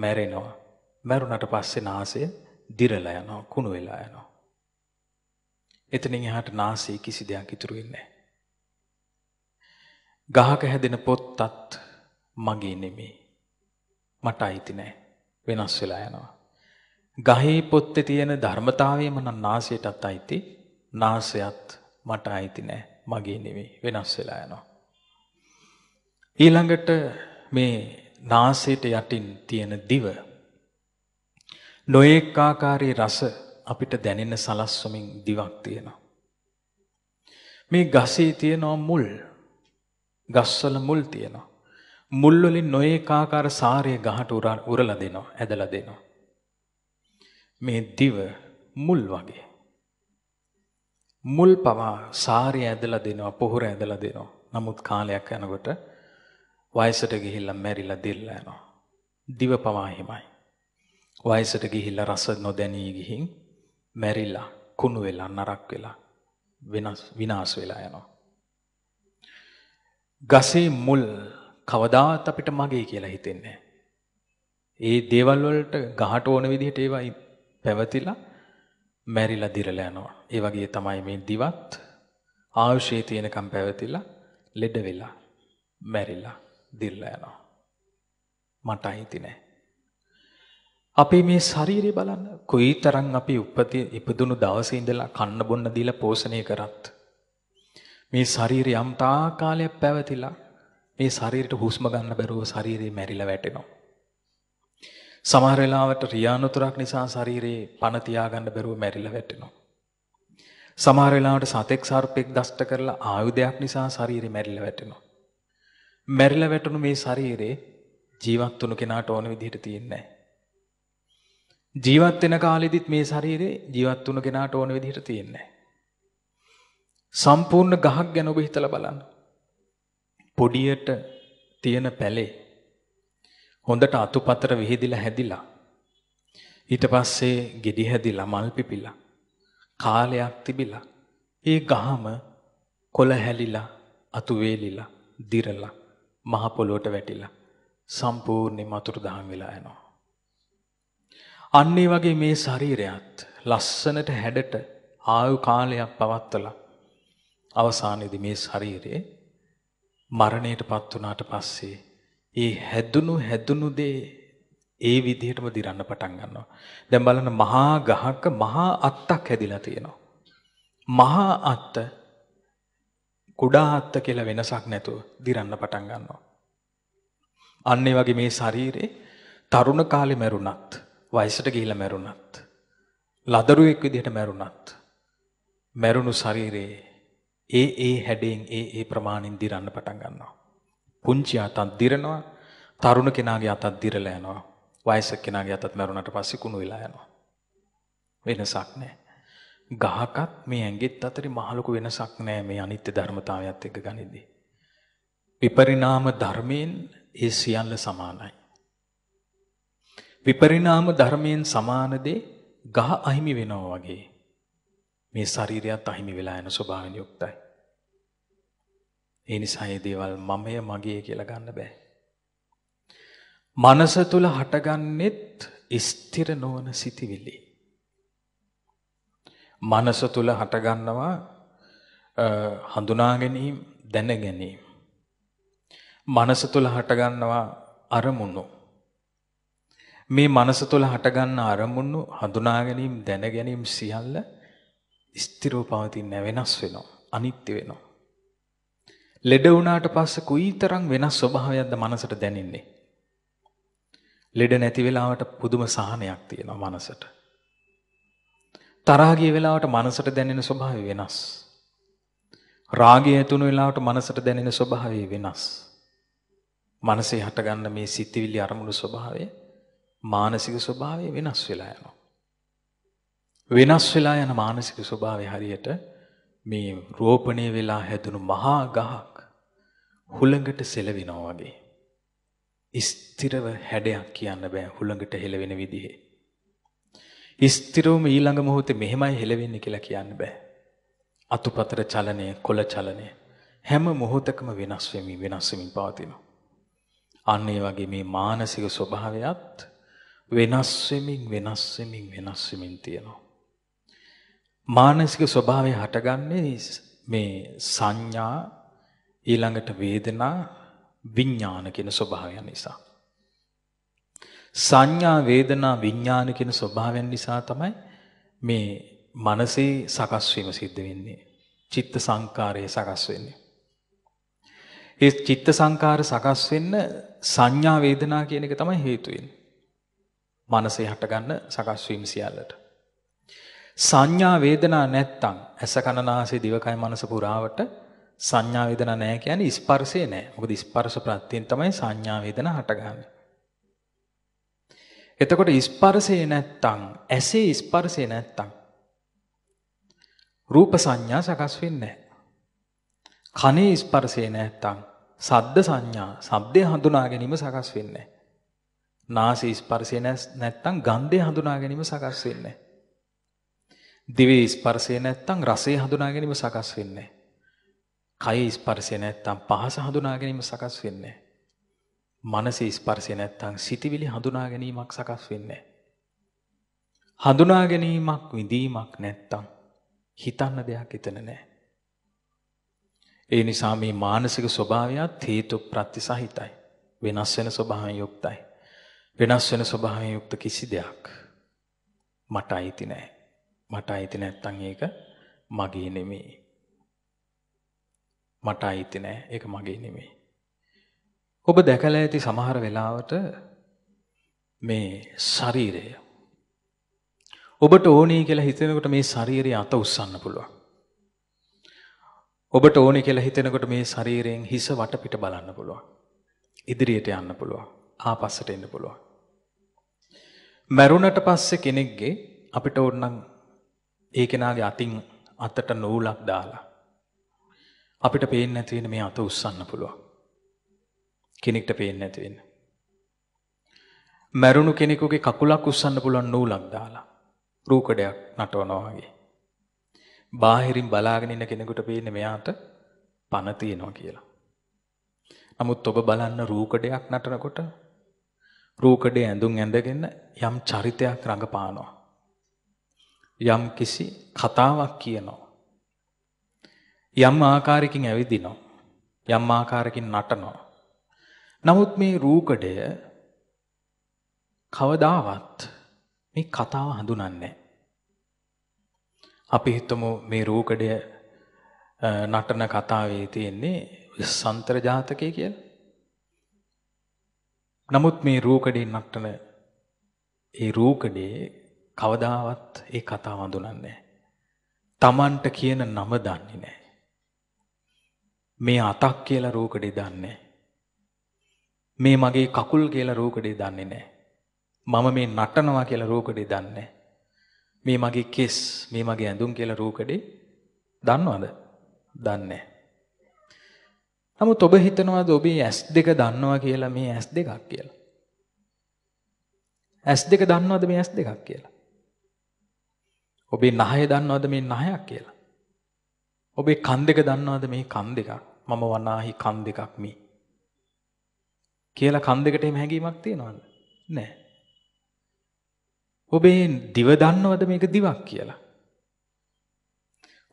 මැරෙනවා. මැරුණට පස්සේ නාසය දිරලා යනවා කුණු වෙලා යනවා. එතනින් එහාට නාසයේ කිසි දෙයක් ඉතුරු වෙන්නේ ගහක හැදෙන පොත්තත් මගේ නෙමේ. මට අයිති නෑ. වෙනස් වෙලා යනවා. ගහේ පොත්තේ තියෙන ධර්මතාවයම නම් නාසයටත් අයිති. නාසයත් මට අයිති නෑ. මගේ නෙමේ. වෙනස් වෙලා යනවා. ඊළඟට මේ නාසයට යටින් තියෙන දිව නොයෙක් ආකාරයේ රස අපිට දැනෙන සලස්වමින් දිවක් තියෙනවා. මේ ගසේ තියෙනවා මුල්. ගස්වල මුල් තියෙනවා. මුල් වලින් නොයෙක් ආකාර සාරය ගහට උරලා දෙනවා, ඇදලා දෙනවා. මේ දිව මුල් වගේ. මුල් පවා සාරය ඇදලා දෙනවා, පොහොර ඇදලා දෙනවා. නමුත් කාලයක් යනකොට වයසට ගිහිල්ලා මැරිලා දිල්ලා යනවා. දිව පවා හිමයි. වයසට ගිහිල්ලා රස නොදැනී ගිහින් මැරිල්ලා කුණු වෙලා නරක් වෙලා වෙනස් විනාශ වෙලා යනවා. ගසේ මුල් කවදාත් අපිට මගේ කියලා හිතෙන්නේ. ඒ දේවල් වලට ගහට ඕන විදිහට ඒවා පැවතිලා මැරිලා දිරලා යනවා. ඒ වගේ තමයි මේ දිවත් ආයුෂයේ තියෙනකම් පැවතිලා ලෙඩ වෙලා මැරිලා දිරලා යනවා. මට අයිති නෑ. අපේ මේ ශරීරය බලන්න කොයි තරම් අපි උපති ඉපදුණු දවසේ ඉඳලා කන්න බොන්න දීලා පෝෂණය කරත් මේ ශරීරය යම් තා කාලයක් පැවතිලා මේ ශරීරයට හුස්ම ගන්න බැරුව ශරීරේ මැරිලා වැටෙනවා. සමහර වෙලාවට රියානුතරක් නිසා ශරීරේ පණ තියාගන්න බැරුව මැරිලා වැටෙනවා. සමහර වෙලාවට සතෙක් සර්පෙක් දෂ්ට කරලා ආයුධයක් නිසා ශරීරේ මැරිලා වැටෙනවා. මැරිලා වැටුණු මේ ශරීරේ ජීවත් වුණු කෙනාට ඕන විදිහට තියෙන්නේ නැහැ. ජීවත් වෙන කාලෙදිත් මේ ශරීරේ ජීවත් වුණ කෙනාට ඕන විදිහට තියෙන්නේ. සම්පූර්ණ ගහක් ගැන ඔබ හිතලා බලන්න. පොඩියට තියෙන පැලේ හොඳට අතුපතර විහිදිලා හැදිලා ඊට පස්සේ ගෙඩි හැදිලා මල් පිපිලා කාලයක් තිබිලා ඒ ගහම කොළ හැලිලා අතු වේලිලා දිරලා මහ පොළොවට වැටිලා සම්පූර්ණයෙන්ම අතුරුදහන් වෙලා යනවා. අන්නේ වගේ මේ ශරීරයත් ලස්සනට හැඩට ආයු කාලයක් පවත්වලා අවසානයේදී මේ ශරීරේ මරණයට පත් වුණාට පස්සේ ඒ හැදුණු හැදුණු දේ ඒ විදිහටම දිරන්න පටන් ගන්නවා. දැන් බලන්න මහා ගහක මහා අත්තක් හැදිලා තියෙනවා. මහා අත්ත කුඩා අත්ත කියලා වෙනසක් නැතුව දිරන්න පටන් ගන්නවා. අන්න ඒ වගේ මේ ශරීරේ තරුණ කාලේ මැරුණත් වයසට ගිහිලා මැරුණත් ලදරුවෙක් විදිහට මැරුණත් මැරුණු ශරීරයේ ඒ ඒ හැඩයෙන් ඒ ඒ ප්‍රමාණින් දිරන්න පටන් ගන්නවා. පුංචි අතක් දිරනවා තරුණ කෙනාගේ අතත් දිරලා යනවා. වයසක කෙනාගේ අතත් මැරුණට පස්සේ කුණු වෙලා යනවා. වෙනසක් නැහැ. ගහකත් මේ ඇඟෙත් අතරේ මහලොකු වෙනසක් නෑ මේ අනිත්‍ය ධර්මතාවයත් එක්ක ගනිද්දී. විපරිණාම ධර්මයෙන් ඒ සියල්ල සමානයි. විපරිණාම ධර්මයෙන් සමාන දේ ගහ අහිමි වෙනවා වගේ මේ ශරීරයත් අහිමි වෙලා යන ස්වභාවයෙන් යුක්තයි. ඒ නිසා මේ දේවල් මමය මගේ කියලා ගන්න බෑ. මනස තුල හටගන්නෙත් ස්ථිර නොවන සිතිවිලි. මනස තුල හටගන්නවා හඳුනා ගැනීම දැන ගැනීම. මනස තුල හටගන්නවා අරමුණු මේ මනස තුළ හටගන්න අරමුණු හඳුනා ගැනීම දැන ගැනීම සියල්ල ස්ථිරව පවතින වෙනස් වෙනවා අනිත්‍ය වෙනවා ලෙඩ වුණාට පස්සේ කුයිතරම් වෙනස් ස්වභාවයක්ද මනසට දැනෙන්නේ ලෙඩ නැති වෙලාවට පුදුම සහනයක් තියෙනවා මනසට තරහ ගිය වෙලාවට මනසට දැනෙන ස්වභාවය වෙනස් රාගය ඇතුණු වෙලාවට මනසට දැනෙන ස්වභාවය වෙනස් මනසේ හටගන්න මේ සිතිවිලි අරමුණු ස්වභාවය මානසික ස්වභාවය වෙනස් වෙලා යනවා. වෙනස් වෙලා යන මානසික ස්වභාවය හරියට මේ රෝපණය වෙලා හැදුණු මහා ගහක් හුළඟට සෙලවෙනවා වගේ. ස්ථිරව හැඩයක් කියන්න බෑ හුළඟට හෙළවෙන විදිහේ. ස්ථිරවම ඊළඟ මොහොතේ මෙහෙමයි හෙළවෙන්නේ කියලා කියන්න බෑ. අතුපතර චලනය, කොළ චලනය හැම මොහොතකම වෙනස් වෙමින් වෙනස් වෙමින් පවතිනවා. අන්න ඒ වගේ මේ මානසික ස්වභාවයත් වෙනස් වෙමින් වෙනස් වෙමින් වෙනස් වෙමින් තියෙනවා. මානසික ස්වභාවය හටගන්නේ මේ සංඥා ඊළඟට වේදනා විඥාන කියන ස්වභාවයන් නිසා. සංඥා වේදනා විඥාන කියන ස්වභාවයන් නිසා තමයි මේ මනසේ සකස් වීම සිද්ධ වෙන්නේ. චිත්ත සංකාරය සකස් වෙන්නේ. ඒ චිත්ත සංකාර සකස් වෙන්න සංඥා වේදනා කියන එක තමයි හේතු වෙන්නේ. මනසේ හටගන්න සකස් වීම සියල්ලට. සංඥා වේදනා නැත්තම් ඇස කන නාසය දිවකය මනස පුරාවට සංඥා වේදනා නැහැ කියන්නේ ස්පර්ශය නැහැ. මොකද ස්පර්ශ ප්‍රත්‍යයෙන් තමයි සංඥා වේදනා හටගන්නේ. එතකොට ස්පර්ශය නැත්තම් ඇසේ ස්පර්ශය නැත්තම් රූප සංඥා සකස් වෙන්නේ නැහැ. කනේ ස්පර්ශය නැත්තම් සද්ද සංඥා, ශබ්දය හඳුනා ගැනීම සකස් වෙන්නේ නැහැ. නාසයේ ස්පර්ශය නැත්නම් ගන්ධය හඳුනා ගැනීම සකස් වෙන්නේ දිවේ ස්පර්ශය නැත්නම් රසය හඳුනා ගැනීම සකස් වෙන්නේ කයේ ස්පර්ශය නැත්නම් පහස හඳුනා ගැනීම සකස් වෙන්නේ මනසේ ස්පර්ශය නැත්නම් සිතවිලි හඳුනා ගැනීමක් සකස් වෙන්නේ හඳුනා ගැනීමක් විඳීමක් නැත්තම් හිතන්න දෙයක් එතන නැහැ. ඒ නිසා මේ මානසික ස්වභාවයත් හේතු ප්‍රත්‍ය සහිතයි. වෙනස් වෙන ස්වභාවයෙන් යුක්තයි. වෙනස් වෙන ස්වභාවයෙන් යුක්ත කිසි දෙයක් මට අයිති නෑ. මට අයිති නැත්තම් ඒක මගේ නෙමෙයි. මට අයිති නෑ. ඒක මගේ නෙමෙයි. ඔබ දැකලා ඇති සමහර වෙලාවට මේ ශරීරය ඔබට ඕනේ කියලා හිතෙනකොට මේ ශරීරය අත උස්සන්න පුළුවන්. ඔබට ඕනේ කියලා හිතෙනකොට මේ ශරීරයෙන් හිස වටපිට බලන්න පුළුවන්. ඉදිරියට යන්න පුළුවන්. ආපස්සට එන්න පුළුවන්. මැරුණට පස්සේ කෙනෙක්ගේ අපිට ඕන්නම් ඒ කෙනාගේ අතින් අතට නූලක් දාලා. අපිට පේෙන් නැතිවෙන මේ අත උස්සන්න පුළුවන්. කෙනෙක්ට පේෙන් නැතිවෙන්න. මැරුණු කෙනෙකුගේ කකුලක් උස්සන්න පුළුවන් නූලක් දාලා රූකඩයක් නටවනවාගේ. බාහිරින් බලාගෙන ඉන්න කෙනෙකුට පේන මෙයාට පනතියනවා කියලා. නමුත් ඔබ බලන්න රූකඩයක් නටනකොට රූකඩේ ඇඳුම් ඇඳගෙන යම් චරිතයක් රඟපානවා. යම් කිසි කතාවක් කියනවා. යම් ආකාරයකින් ඇවිදිනවා. යම් ආකාරයකින් නටනවා. නමුත් මේ රූකඩය කවදාවත් මේ කතාව හඳුනන්නේ අපි හිතමු මේ රූකඩය නටන කතාවේ තියෙන්නේ සන්තර ජාතකය කියලා. නමුත් මේ රූකඩේ නටන ඒ රූකඩේ කවදාවත් ඒ කතාව අඳුනන්නේ තමන්ට කියන නම දන්නේ නැහැ. මේ අතක් කියලා රූකඩේ දන්නේ මේ මගේ කකුල් කියලා රූකඩේ දන්නේ නැහැ. මම මේ නටනවා කියලා රූකඩේ දන්නේ මේ මගේ කෙස්, මේ මගේ ඇඳුම් කියලා රූකඩේ දන්නවද? දන්නේ නමුත් ඔබ හිතනවාද ඔබේ ඇස් දෙක දන්නවා කියලා මේ ඇස් දෙකක් කියලා. ඇස් දෙක දන්නවද මේ ඇස් දෙකක් කියලා. ඔබේ නහය දන්නවද මේ නහයක් කියලා. ඔබේ කන් දෙක දන්නවද මේ කන් දෙකක් මම වනාහි කන් දෙකක් මේ. කියලා කන් දෙකට එහෙම හැඟීමක් තියෙනවද? නැහැ. ඔබේ දිව දන්නවද මේක දිවක් කියලා?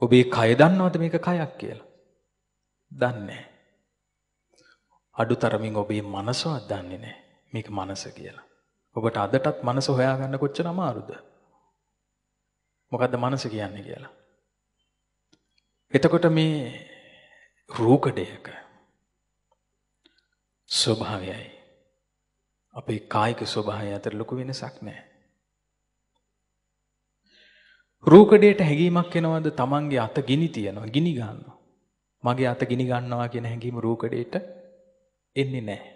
ඔබේ කය දන්නවද මේක කයක් කියලා? දන්නේ නැහැ. අඩුතරමින් ඔබේ මනසවත් දන්නේ නැහැ. මේක මනස කියලා. ඔබට අදටත් මනස හොයාගන්න කොච්චර අමාරුද? මොකද්ද මනස කියන්නේ කියලා. එතකොට මේ රූකඩයක ස්වභාවයයි අපේ කායික ස්වභාවය අතර ලොකු වෙනසක් නැහැ. රූකඩයට හැඟීමක් එනවද තමන්ගේ අත ගිනි තියනවා ගිනි ගන්නවා. මගේ අත ගිනි ගන්නවා කියන හැඟීම රූකඩයට එන්නේ නැහැ.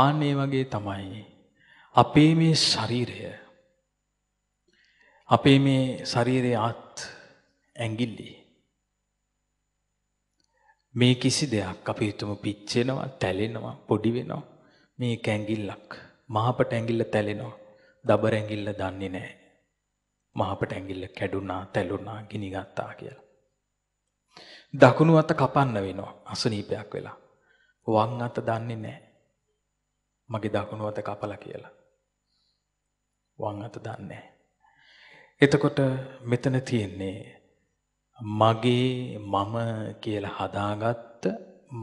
ආන්නේ වගේ තමයි අපේ මේ ශරීරය අපේ මේ ශරීරයේ ආත් ඇඟිල්ලි මේ කිසි දෙයක් අපි හිතමු පිච්චෙනවා තැලෙනවා පොඩි වෙනවා මේ ඇඟිල්ලක් මහපට ඇඟිල්ල තැලෙනවා දබර ඇඟිල්ල දන්නේ නැහැ මහපට ඇඟිල්ල කැඩුනා තැලුනා ගිනි ගත්තා කියලා දකුණු අත කපන්න වෙනවා අසනීපයක් වෙලා වම් අත දන්නේ නැහැ. මගේ දකුණු අත කපලා කියලා. වම් අත දන්නේ නැහැ. එතකොට මෙතන තියෙන්නේ මගේ මම කියලා හදාගත්ත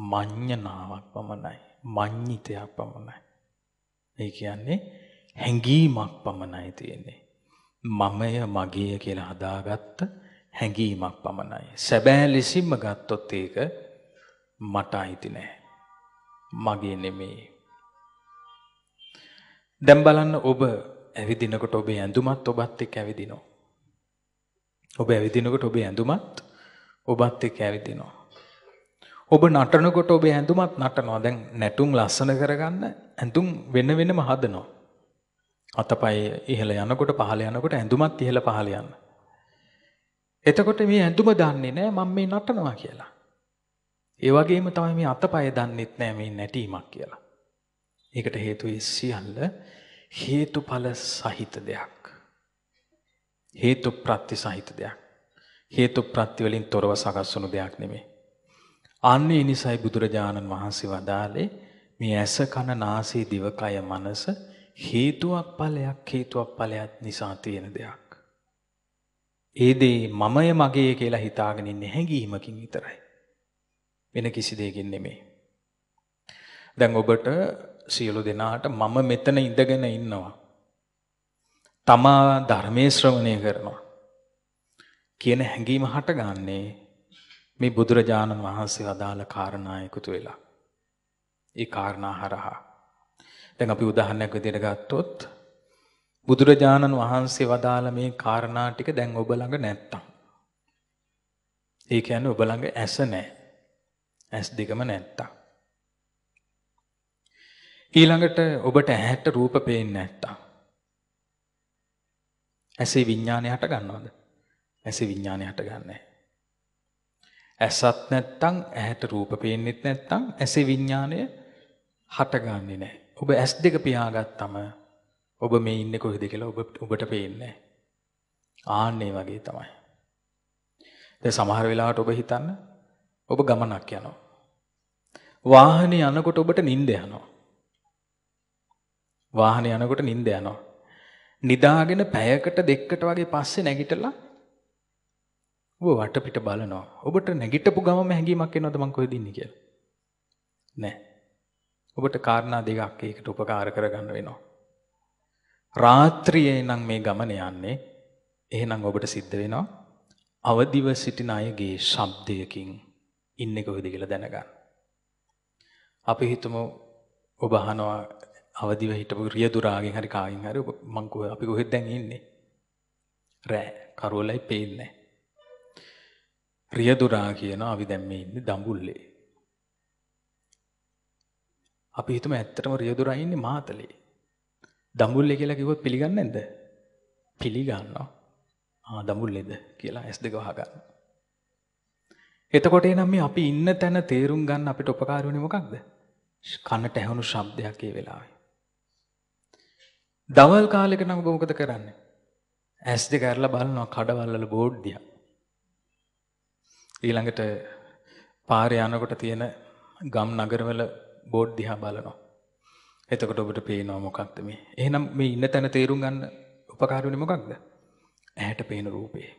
මඤ්ඤණාවක් පමණයි. මඤ්ඤිතයක් පමණයි. ඒ කියන්නේ හැඟීමක් පමණයි තියෙන්නේ. මමය මගේය කියලා හදාගත්ත හැඟීමක් පමණයි. සැබෑ ලෙසින්ම ගත්තොත් ඒක මට අයිති නෑ. මගේ නෙමේ. දැම් බලන්න ඔබ ඇවිදිනකොට ඔබේ ඇඳුමත් ඔබත් එක් ඇවිදිනවා. ඔබ ඇවිදිනකොට ඔබේ ඇඳුමත් ඔබත් එක් ඇවිදිනවා. ඔබ නටනකොට ඔබේ ඇඳුමත් නටනවා දැන් නැටුම් ලස්සන කරගන්න ඇඳුම් වෙන වෙනම හදනවා. අතපය ඉහළ යනකොට පහළ යනකොට ඇඳුමත් ඉහළ පහළ යන්න. එතකොට මේ ඇඳුම දන්නේ නෑ මම මේ නටනවා කියලා. ඒ වගේම තමයි මේ අතපය දන්නෙත් නෑ මේ නැටීමක් කියලා. ඒකට හේතුව සියල්ල හේතුඵල සහිත දෙයක්. හේතු ප්‍රත්‍ය සහිත දෙයක්. හේතු ප්‍රත්‍ය වලින් තොරව සකස් වුණු දෙයක් නෙමෙයි. අන්න ඒ නිසයි බුදුරජාණන් වහන්සේ වදාලේ මේ ඇස කන නාසය දිවකය මනස හේතුවක් ඵලයක් හේතුවක් ඵලයක් නිසා තියෙන දෙයක්. ඒ දේ මමය මගේ කියලා හිතාගෙන ඉන්නේ හැඟීමකින් විතරයි. වෙන කිසි දෙයකින් නෙමෙයි. දැන් ඔබට සියලු දෙනාට මම මෙතන ඉඳගෙන ඉන්නවා. තමා ධර්මයේ ශ්‍රවණය කරනවා. කියන හැඟීම හටගන්නේ මේ බුදුරජාණන් වහන්සේ අදාළ කාරණා එකතු වෙලා. ඒ කාරණා හරහා. දැන් අපි උදාහරණයක් විදිහට ගත්තොත් බුදුරජාණන් වහන්සේ වදාළ මේ කාරණා ටික දැන් ඔබ ළඟ නැත්තම්. ඒ කියන්නේ ඔබ ළඟ ඇස නැහැ. ඇස් දෙකම නැත්තා. ඊළඟට ඔබට ඇහැට රූප පේන්නේ නැත්තා. ඇසේ විඥානය හට ගන්නවද? ඇසේ විඥානය හට ගන්නෑ. ඇසත් නැත්තම් ඇහැට රූප පේන්නෙත් නැත්තම් ඇසේ විඥානය හටගන්නේ නැහැ. ඔබ ඇස් දෙක පියාගත්තම ඔබ මේ ඉන්නේ කොහෙද කියලා ඔබ ඔබට පේන්නේ ආන්නේ වගේ තමයි. දැන් සමහර වෙලාවට ඔබ හිතන්න ඔබ ගමනක් යනවා. වාහනේ යනකොට ඔබට නිින්ද යනවා. වාහනේ යනකොට නිින්ද යනවා. නිදාගෙන පැයකට දෙකකට වගේ පස්සේ නැගිටලා ඔබ වටපිට බලනවා. ඔබට නැගිටපු ගමම හැඟීමක් එනවද මං කොහෙද ඉන්නේ කියලා? නෑ. ඔබට කාරණා දෙකක් ඒකට උපකාර කරගන්න වෙනවා. රාත්‍රියේ නම් මේ ගමන යන්නේ එහෙනම් ඔබට සිද්ධ වෙනවා අවදිව සිටින අයගේ ශබ්දයකින් ඉන්නේ කොහෙද කියලා දැනගන්න. අපි හිතමු ඔබ අහනවා අවදිව හිටපු රියදුරාගෙන් හරි කායින් හරි මං කොහෙ අපි කොහෙද දැන් ඉන්නේ? රෑ කරවලයි පේන්නේ. රියදුරා කියනවා අපි දැන් මේ ඉන්නේ දඹුල්ලේ. අපි හිතමු ඇත්තටම රියදුරා ඉන්නේ මාතලේ. දඹුල්ලේ කියලා කිව්වොත් පිළිගන්නේ නැද්ද? පිළිගන්නවා. ආ දඹුල්ලේද කියලා S2 වහගන්න. එතකොට එනම් මේ අපි ඉන්න තැන තේරුම් ගන්න අපිට උපකාර වෙන්නේ මොකක්ද? කනට ඇහුණු ශබ්දයක් ඒ වෙලාවේ. දවල් කාලෙක නම් ඔබ මොකද කරන්නේ? ඇස් දෙක ඇරලා බලනවා කඩවල්වල බෝඩ් දිහා. ඊළඟට පාරේ යනකොට තියෙන ගම් නගරවල බෝඩ් දිහා බලනවා. එතකොට ඔබට පේනවා මොකක්ද මේ. එහෙනම් මේ ඉන්න තැන තේරුම් ගන්න උපකාර වෙන්නේ මොකක්ද? ඇහැට පේන රූපේ.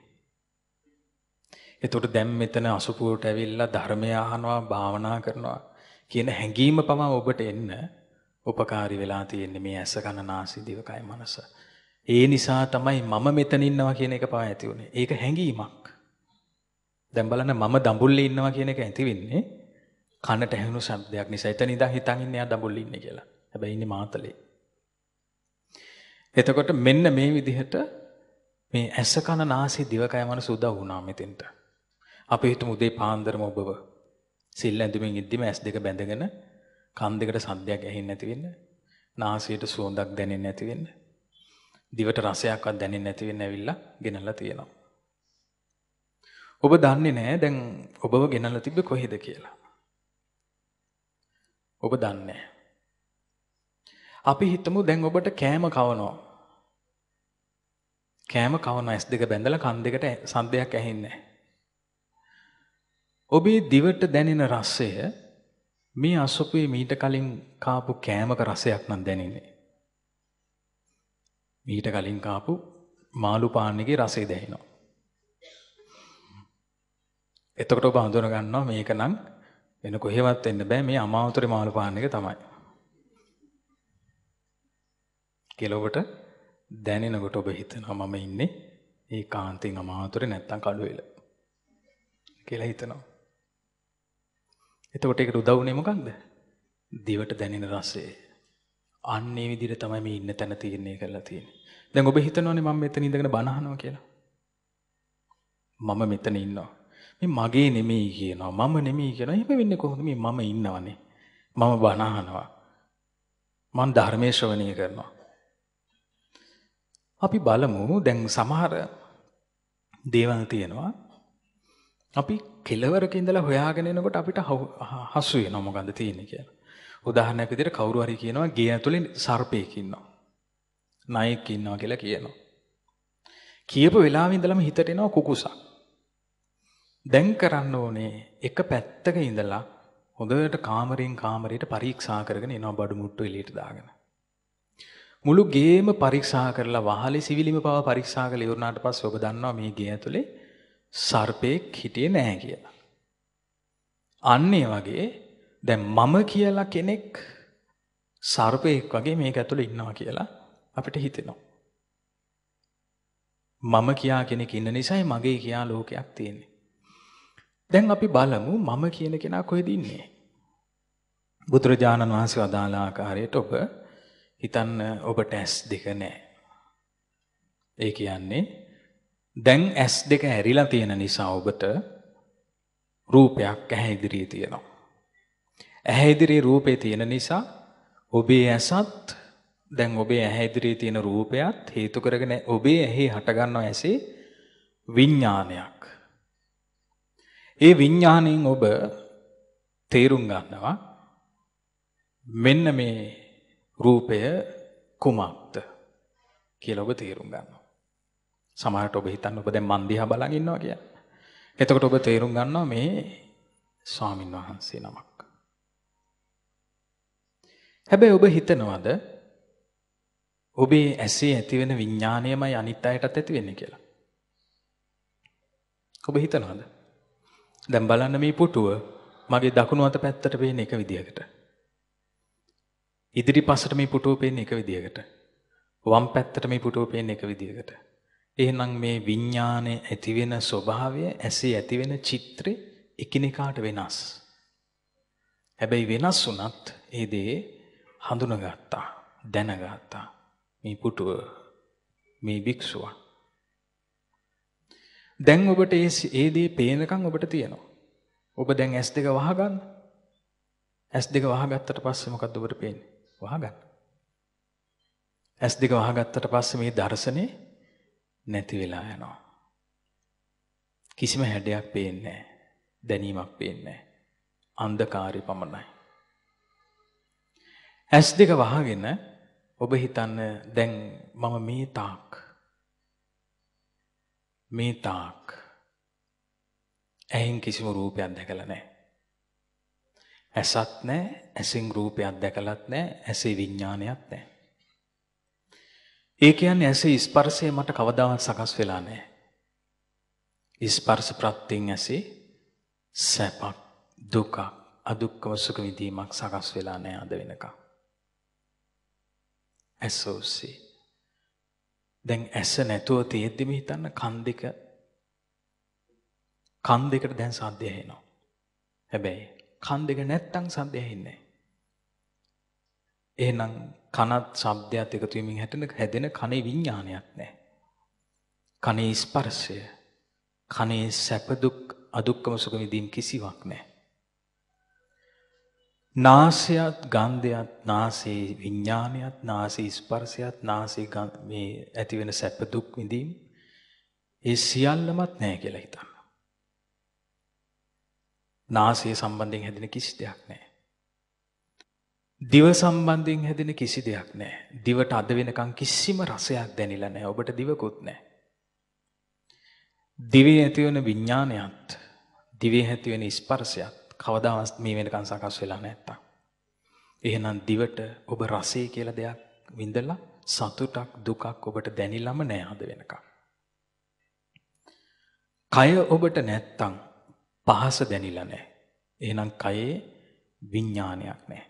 එතකොට දැන් මෙතන අසුපුවට ඇවිල්ලා ධර්මය අහනවා, භාවනා කරනවා. කියන හැඟීම පවා ඔබට එන්න උපකාරී වෙලා තියෙන්නේ මේ ඇස කන නාසය දිවකය මනස. ඒ නිසා තමයි මම මෙතන ඉන්නවා කියන එක පවා ඇති උනේ. ඒක හැඟීමක්. දැන් බලන්න මම දඹුල්ලේ ඉන්නවා කියන එක ඇති වෙන්නේ කනට ඇහෙන ශබ්දයක් නිසා. එතන ඉඳන් හිතන් ඉන්නේ ආ දඹුල්ලේ ඉන්නේ කියලා. හැබැයි ඉන්නේ මාතලේ. එතකොට මෙන්න මේ විදිහට මේ ඇස කන නාසය දිවකය මනස උදව් වුණා මෙතෙන්ට. අපි හිතමු උදේ පාන්දරම ඔබව සිල් ඇඳුමින් ඉද්දිම ඇස් දෙක බැඳගෙන කන් දෙකට සද්දයක් ඇහෙන්නේ නැති වෙන්න, නාසයට සුවඳක් දැනෙන්නේ නැති වෙන්න, දිවට රසයක්වත් දැනෙන්නේ නැති වෙන්න ඇවිල්ලා ගෙනල්ලා තියෙනවා. ඔබ දන්නේ නැහැ දැන් ඔබව ගෙනල්ලා තිබ්බේ කොහෙද කියලා. ඔබ දන්නේ අපි හිතමු දැන් ඔබට කෑම කවනවා. කෑම කවන S2 බැඳලා කන් දෙකට සද්දයක් ඇහෙන්නේ නැහැ. ඔබේ දිවට දැනෙන රසය මේ අසපුවේ මීට කලින් කාපු කෑමක රසයක් නම් දැනෙන්නේ. මීට කලින් කාපු මාළු පාන්නේගේ රසය දැනෙනවා. එතකොට ඔබ හඳුන ගන්නවා මේක නම් වෙන කොහෙවත් එන්න බෑ මේ අමාවතරේ මාළු පාන එක තමයි. කියලා ඔබට දැනෙනකොට ඔබ හිතනවා මම ඉන්නේ ඒකාන්තයෙන් අමාවතරේ නැත්තම් කඩුවෙල කියලා හිතනවා. එතකොට ඒකට උදව් වුනේ මොකක්ද? දිවට දැනෙන රසය. අන්න ඒ විදිහට තමයි මේ ඉන්න තැන තීරණය කරලා තියෙන්නේ. දැන් ඔබ හිතනවානේ මම මෙතන ඉඳගෙන බණ අහනවා කියලා. මම මෙතන ඉන්නවා. මේ මගේ නෙමෙයි කියනවා. මම නෙමෙයි කියනවා. එහෙම වෙන්නේ කොහොමද? මේ මම ඉන්නවනේ. මම බණ අහනවා. මම ධර්මයේ ශ්‍රවණය කරනවා. අපි බලමු දැන් සමහර දේවල් තියෙනවා අපි කෙලවරක ඉඳලා හොයාගෙන එනකොට අපිට හසු වෙනවා මොකන්ද තියෙන්නේ කියලා. උදාහරණයක් විදිහට කවුරු හරි කියනවා ගේ ඇතුලේ සර්පෙක් ඉන්නවා. නායෙක් ඉන්නවා කියලා කියනවා. කියපු වෙලාවෙ ඉඳලම හිතට එනවා කුකුසක්. දැන් කරන්න ඕනේ එක පැත්තක ඉඳලා හොඳට කාමරෙන් කාමරයට පරීක්ෂා කරගෙන එනවා බඩු මුට්ටු එළියට දාගෙන. මුළු ගේම පරීක්ෂා කරලා වහලේ සිවිලිම පවා පරීක්ෂා කරලා ඉවරනාට පස්සේ ඔබ දන්නවා මේ ගේ ඇතුලේ සර්පයෙක් හිටියේ නැහැ කියලා. අන්න ඒ වගේ දැන් මම කියලා කෙනෙක් සර්පයෙක් වගේ මේක ඇතුළේ ඉන්නවා කියලා අපිට හිතෙනවා. මම කියා කෙනෙක් ඉන්න නිසායි මගේ කියා ලෝකයක් තියෙන්නේ. දැන් අපි බලමු මම කියන කෙනා කොහෙද ඉන්නේ? බුදුරජාණන් වහන්සේ අදාළ ආකාරයට ඔබ හිතන්න ඔබට ඇස් දෙක නැහැ. ඒ කියන්නේ දැන් ඇස් දෙක ඇරිලා තියෙන නිසා ඔබට රූපයක් ඇහැ ඉදිරියේ තියෙනවා. ඇහැ ඉදිරියේ රූපේ තියෙන නිසා ඔබේ ඇසත් දැන් ඔබේ ඇහැ ඉදිරියේ තියෙන රූපයත් හේතු කරගෙන ඔබේ ඇහි හටගන්නා ඇසේ විඥානයක්. ඒ විඥාණයෙන් ඔබ තේරුම් ගන්නවා මෙන්න මේ රූපය කුමක්ද කියලා ඔබ තේරුම් ගන්න. සමහරට ඔබ හිතන්න ඔබ දැන් මන් දිහා බලන් ඉන්නවා කියන්නේ. එතකොට ඔබ තේරුම් ගන්නවා මේ ස්වාමින් වහන්සේ නමක්. හැබැයි ඔබ හිතනවද ඔබේ ඇසේ ඇතිවෙන විඥාණයමයි අනිත් අයටත් ඇති වෙන්නේ කියලා? ඔබ හිතනවද? දැන් බලන්න මේ පුටුව මගේ දකුණු අත පැත්තට පේන එක විදියකට. ඉදිරි පසට මේ පුටුව පේන එක විදියකට. වම් පැත්තට මේ පුටුව පේන එක විදියකට. එහෙනම් මේ විඥානයේ ඇති වෙන ස්වභාවය ඇසේ ඇති වෙන චිත්‍රේ එකිනෙකාට වෙනස්. හැබැයි වෙනස් වුණත් ඒ දේ හඳුනගත්තා, දැනගත්තා. මේ පුටුව මේ භික්ෂුව. දැන් ඔබට ඒ ඒ දේ පේනකම් ඔබට තියෙනවා. ඔබ දැන් ඇස් දෙක වහගන්න. ඇස් දෙක වහගත්තට පස්සේ මොකද්ද ඔබට පේන්නේ? වහගන්න. ඇස් දෙක වහගත්තට පස්සේ මේ දර්ශනේ නැති වෙලා යනවා. කිසිම හැඩයක් පේන්නේ දැනීමක් පේන්නේ අන්ධකාරය පමණයි. ඇස් දෙක වහගෙන ඔබ හිතන්න දැන් මම මේ තාක් මේ තාක් ඇහෙන් කිසිම රූපයක් දැකලා නැහැ. ඇසත් නැහැ, ඇසින් රූපයක් දැකලත් නැහැ, ඇසේ විඥානයක් නැහැ. ඒ කියන්නේ ඇසේ ස්පර්ශය මට කවදාවත් සකස් වෙලා නැහැ. ස්පර්ශ ප්‍රත්‍යයෙන් ඇසේ සැපක් දුකක් අදුක්කම සුඛ විඳීමක් සකස් වෙලා නැහැ අද වෙනකම්. ඇසෝසි. දැන් ඇස නැතුව තියෙද්දිම හිතන්න කන් දෙක කන් දෙකට දැන් සද්දය එනවා. හැබැයි කන් දෙක නැත්තම් සද්දය ඇහෙන්නේ නැහැ. එහෙනම් කනත් ශබ්දයක් එකතු වීමෙන් හැටෙන හැදෙන කනේ විඥානයක් නැහැ. කනේ ස්පර්ශය, කනේ සැප දුක් අදුක්කම සුඛ විඳීම් කිසිවක් නැහැ. නාසයත් ගන්ධයත් නාසයේ විඥානයත් නාසයේ ස්පර්ශයත් නාසයේ මේ ඇති වෙන සැප දුක් විඳීම් ඒ සියල්ලමත් නැහැ කියලා හිතන්න. නාසය සම්බන්ධයෙන් හැදෙන කිසි දෙයක් නැහැ. දිව සම්බන්ධයෙන් හැදෙන කිසි දෙයක් නෑ. දිවට අද වෙනකං කිසිම රසයක් දැනිලා නෑ. ඔබට දිවකුත් නෑ. දිවේ ඇතිවන විඤ්ඥානයත් දිවේ ඇතිවෙන ස්පර්සයත් කවදවස් මේ වෙනකං සකස් වෙලා නැත්තා. එහෙනම් දිවට ඔබ රසේ කියල දෙයක් විඳලා සතුටක් දුකක් ඔබට දැනිලම නෑ අද වෙනකක්. කය ඔබට නැත්තං පහස දැනිලා නෑ. එහෙනම් කයේ විඤ්ඥානයක් නෑ.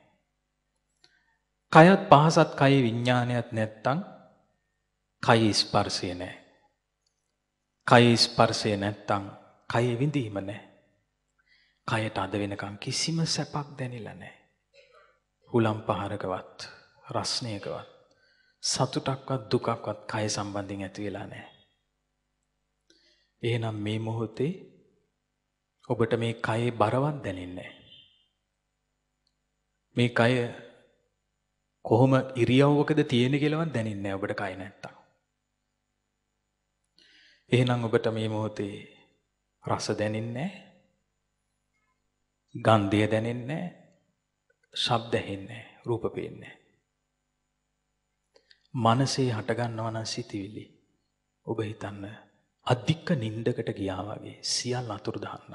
කයත් පහසත් කයේ විඤ්ඥානයක් නැත්තං කයි ස්පර්සය නෑ. කයි ස්පර්සය නැත්තං කය විඳීම නෑ. කයට අද වෙනකම් කිසිම සැපක් දැනිල නෑ. හුලම් පහරකවත් රස්නයකවත් සතුටක්වත් දුකක්වත් කය සම්බන්ධින් ඇති වෙලා නෑ. එහෙනම් මේ මොහොතේ ඔබට මේ කයේ බරවත් දැනෙන්නේ. මේ කය කොහොම ඉරියව්වකද තියෙන කියලවත් දැනෙන්නේ නැහැ ඔබට කය නැත්තම්. එහෙනම් ඔබට මේ මොහොතේ රස දැනෙන්නේ නැහැ. ගන්ධය දැනෙන්නේ නැහැ. ශබ්ද ඇහෙන්නේ නැහැ. රූප පේන්නේ නැහැ. මනසේ හටගන්නවා නම් සිතිවිලි. ඔබ හිතන්න අධික නින්දකට ගියා වගේ සියල් අතුරුදහන්න.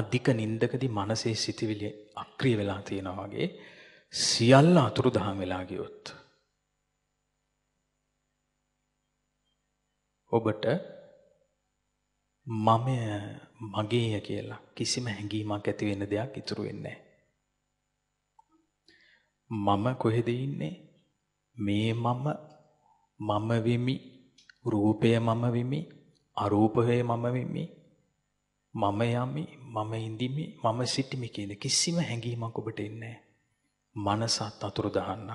අධික නින්දකදී මනසේ සිතිවිලි අක්‍රිය වෙලා තියෙනවා වගේ සියල්ල අතුරු දහම් වෙලා ගියොත් ඔබට මමය මගේය කියලා කිසිම හැඟීමක් ඇති වෙන දෙයක් ඉතුරු වෙන්නේ මම කොහෙද ඉන්නේ මේ මම මම වෙමි රූපය මම වෙමි අරූපය මම වෙමි මම යමි මම ඉඳිමි මම සිටිමි කියන කිසිම හැඟීමක් ඔබට එන්නේ නැහැ මනසත් අතුරු දහන්න.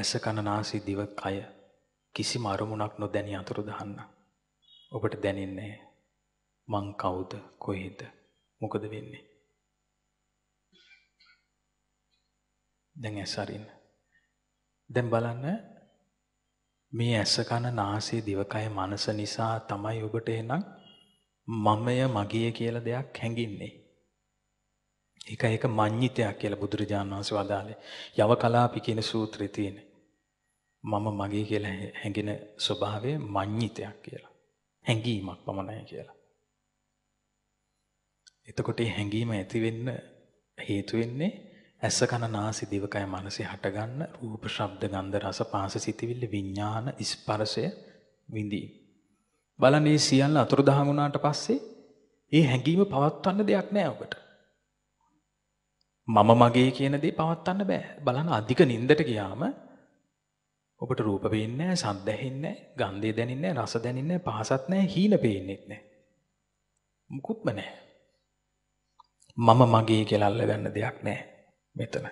ඇස කණනාසි දිව කය කිසිම අරමුණක් නොදැනි අතුරු දහන්න. ඔබට දැනෙන්නේ මං කවුද කොහෙද මොකද වෙන්නේ. දැන් ඇසරින්න. දැන් බලන්න මේ ඇස කන නාසේ දිවකය මනස නිසා තමයි ඔබට එනම් මමය මගිය කියලා දෙයක් හැඟින්නේ. ඒක ඒක මඤ්ඤිතයක් කියලා බුදුරජාණන් වහන්සේ වදාළේ. යව කලාපි කියන සූත්‍රයේ තියෙන. මම මගේ කියලා හැඟෙන ස්වභාවය මඤ්ඤිතයක් කියලා. හැඟීමක් පමණයි කියලා. එතකොට මේ හැඟීම ඇති වෙන්න හේතු වෙන්නේ ඇස කන නාසය දිවකය මනසේ හටගන්න රූප ශබ්ද ගන්ධ රස පාස සිතිවිල්ල විඥාන ස්පර්ශය විඳී. බලන්නේ සියල්ල අතුරුදහන් වුණාට පස්සේ මේ හැඟීම පවත්වන්න දෙයක් නැහැ ඔබට. මම මගේ කියන දේ පවත්වන්න බෑ. බලන්න අධික නින්දට ගියාම ඔබට රූප පේන්නේ නැහැ, ශබ්ද ඇහෙන්නේ නැහැ, ගන්ධය දැනෙන්නේ නැහැ, රස දැනෙන්නේ නැහැ, පහසත් නැහැ, හීන පේන්නේත් නැහැ. මුකුත්ම නැහැ. මම මගේ කියලා අල්ලගන්න දෙයක් නැහැ මෙතන.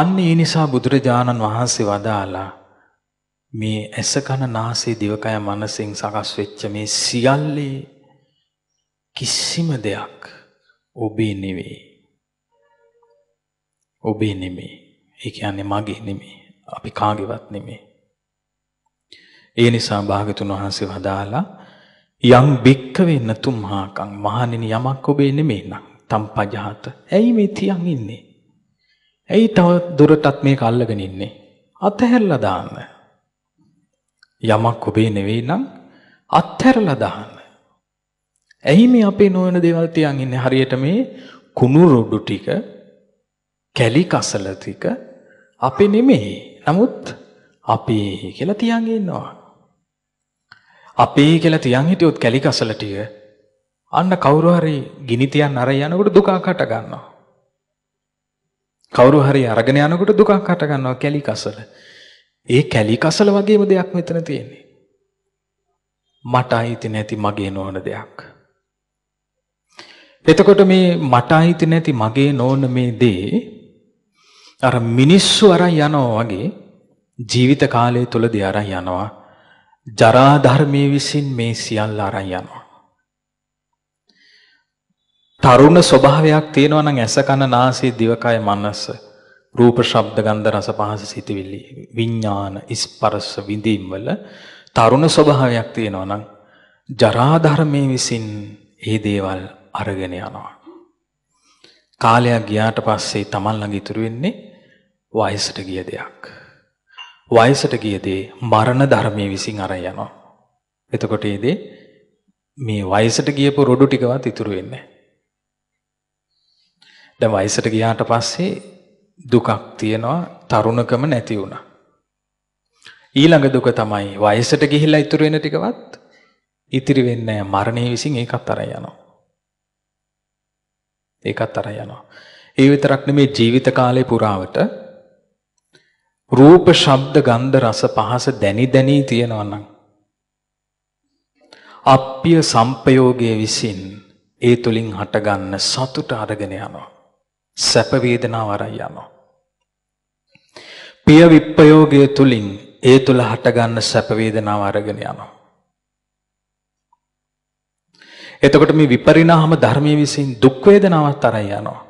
අන්න ඒ නිසා බුදුරජාණන් වහන්සේ වදාලා මේ ඇස කන නාසය දිවකය මනසෙන් සකස් වෙච්ච මේ සියල්ලේ කිසිම දෙයක් ඔබේ නෙවෙයි. ඔබේ නෙමේ. ඒ කියන්නේ මගේ නෙමේ. අපි කාගේවත් නෙමේ. ඒ නිසා භාගතුන් වහන්සේ වදාලා යම් භික්කවේ නතුම්හාකං මහණෙනි යමක් ඔබේ නෙමේ නම් තම් පජහත. ඇයි මේ තියන් ඉන්නේ? ඇයි තව දුරටත් මේක අල්ලගෙන ඉන්නේ? අතහැරලා දාන්න. යමක් ඔබේ නෙවෙයි නම් අත්හැරලා දාන්න. ඇයි මේ අපේ නොවන දේවල් තියන් ඉන්නේ හරියට මේ කුණු රොඩු ටික කැලි කසල ටික අපේ නෙමෙයි. නමුත් අපේ කියලා තියන් ඉන්නවා. අපේ කියලා තියන් හිටියොත් කැලි කසල ටික අන්න කවුරු හරි ගිනි තියන් අර යනකොට දුකක් හට ගන්නවා. කවුරු හරි අරගෙන යනකොට දුකක් හට ගන්නවා කැලි කසල. ඒ කැලි කසල වගේම දෙයක් මෙතන තියෙන්නේ. මට අයිති නැති මගේ නොවන දෙයක්. එතකොට මේ මට අයිති නැති මගේ නොවන මේ දේ අර මිනිස්සු අරන් යනවා වගේ ජීවිත කාලය තුලදී අරන් යනවා ජරා ධර්මයේ විසින් මේ සියල්ල අරන් යනවා තරුණ ස්වභාවයක් තියෙනවා නම් ඇස කන නාසය දිවකය මනස රූප ශබ්ද ගන්ධ රස පහස සිතවිලි විඥාන ස්පර්ශ විඳීම් වල තරුණ ස්වභාවයක් තියෙනවා නම් ජරා ධර්මයේ විසින් ඒ දේවල් අරගෙන යනවා. කාලයක් ගියාට පස්සේ තමන් ළඟ ඉතුරු වෙන්නේ වයසට ගිය දෙයක්. වයසට ගිය දේ මරණ ධර්මයේ විසින් අරන් යනවා. එතකොට ඒ දේ මේ වයසට ගියපු රොඩු ටිකවත් ඉතුරු වෙන්නේ දැන් වයසට ගියාට පස්සේ දුකක් තියෙනවා තරුණකම නැති වුණා. ඊළඟ දුක තමයි වයසට ගිහිලා ඉතුරු වෙන ටිකවත් ඉතිරි වෙන්නේ නැහැ මරණය විසින් ඒකත් අරන් යනවා. ඒකත් අර යනවා. ඒ විතරක් නෙමේ ජීවිත කාලේ පුරාවට රූප, ශබ්ද, ගන්ධ, රස, පහස දැනි දැනි තියෙනවා නම් අප්පිය සංපයෝගයේ විසින් ඒ තුලින් හටගන්න සතුට අරගෙන යනවා. සැප වේදනාව අරන් යනවා. පිය විප්පයෝගයේ තුලින් ඒ තුල හටගන්න සැප වේදනාව අරගෙන යනවා. එතකොට මේ විපරිණාම ධර්මයේ විසින් දුක් වේදනාවත් අරන් යනවා.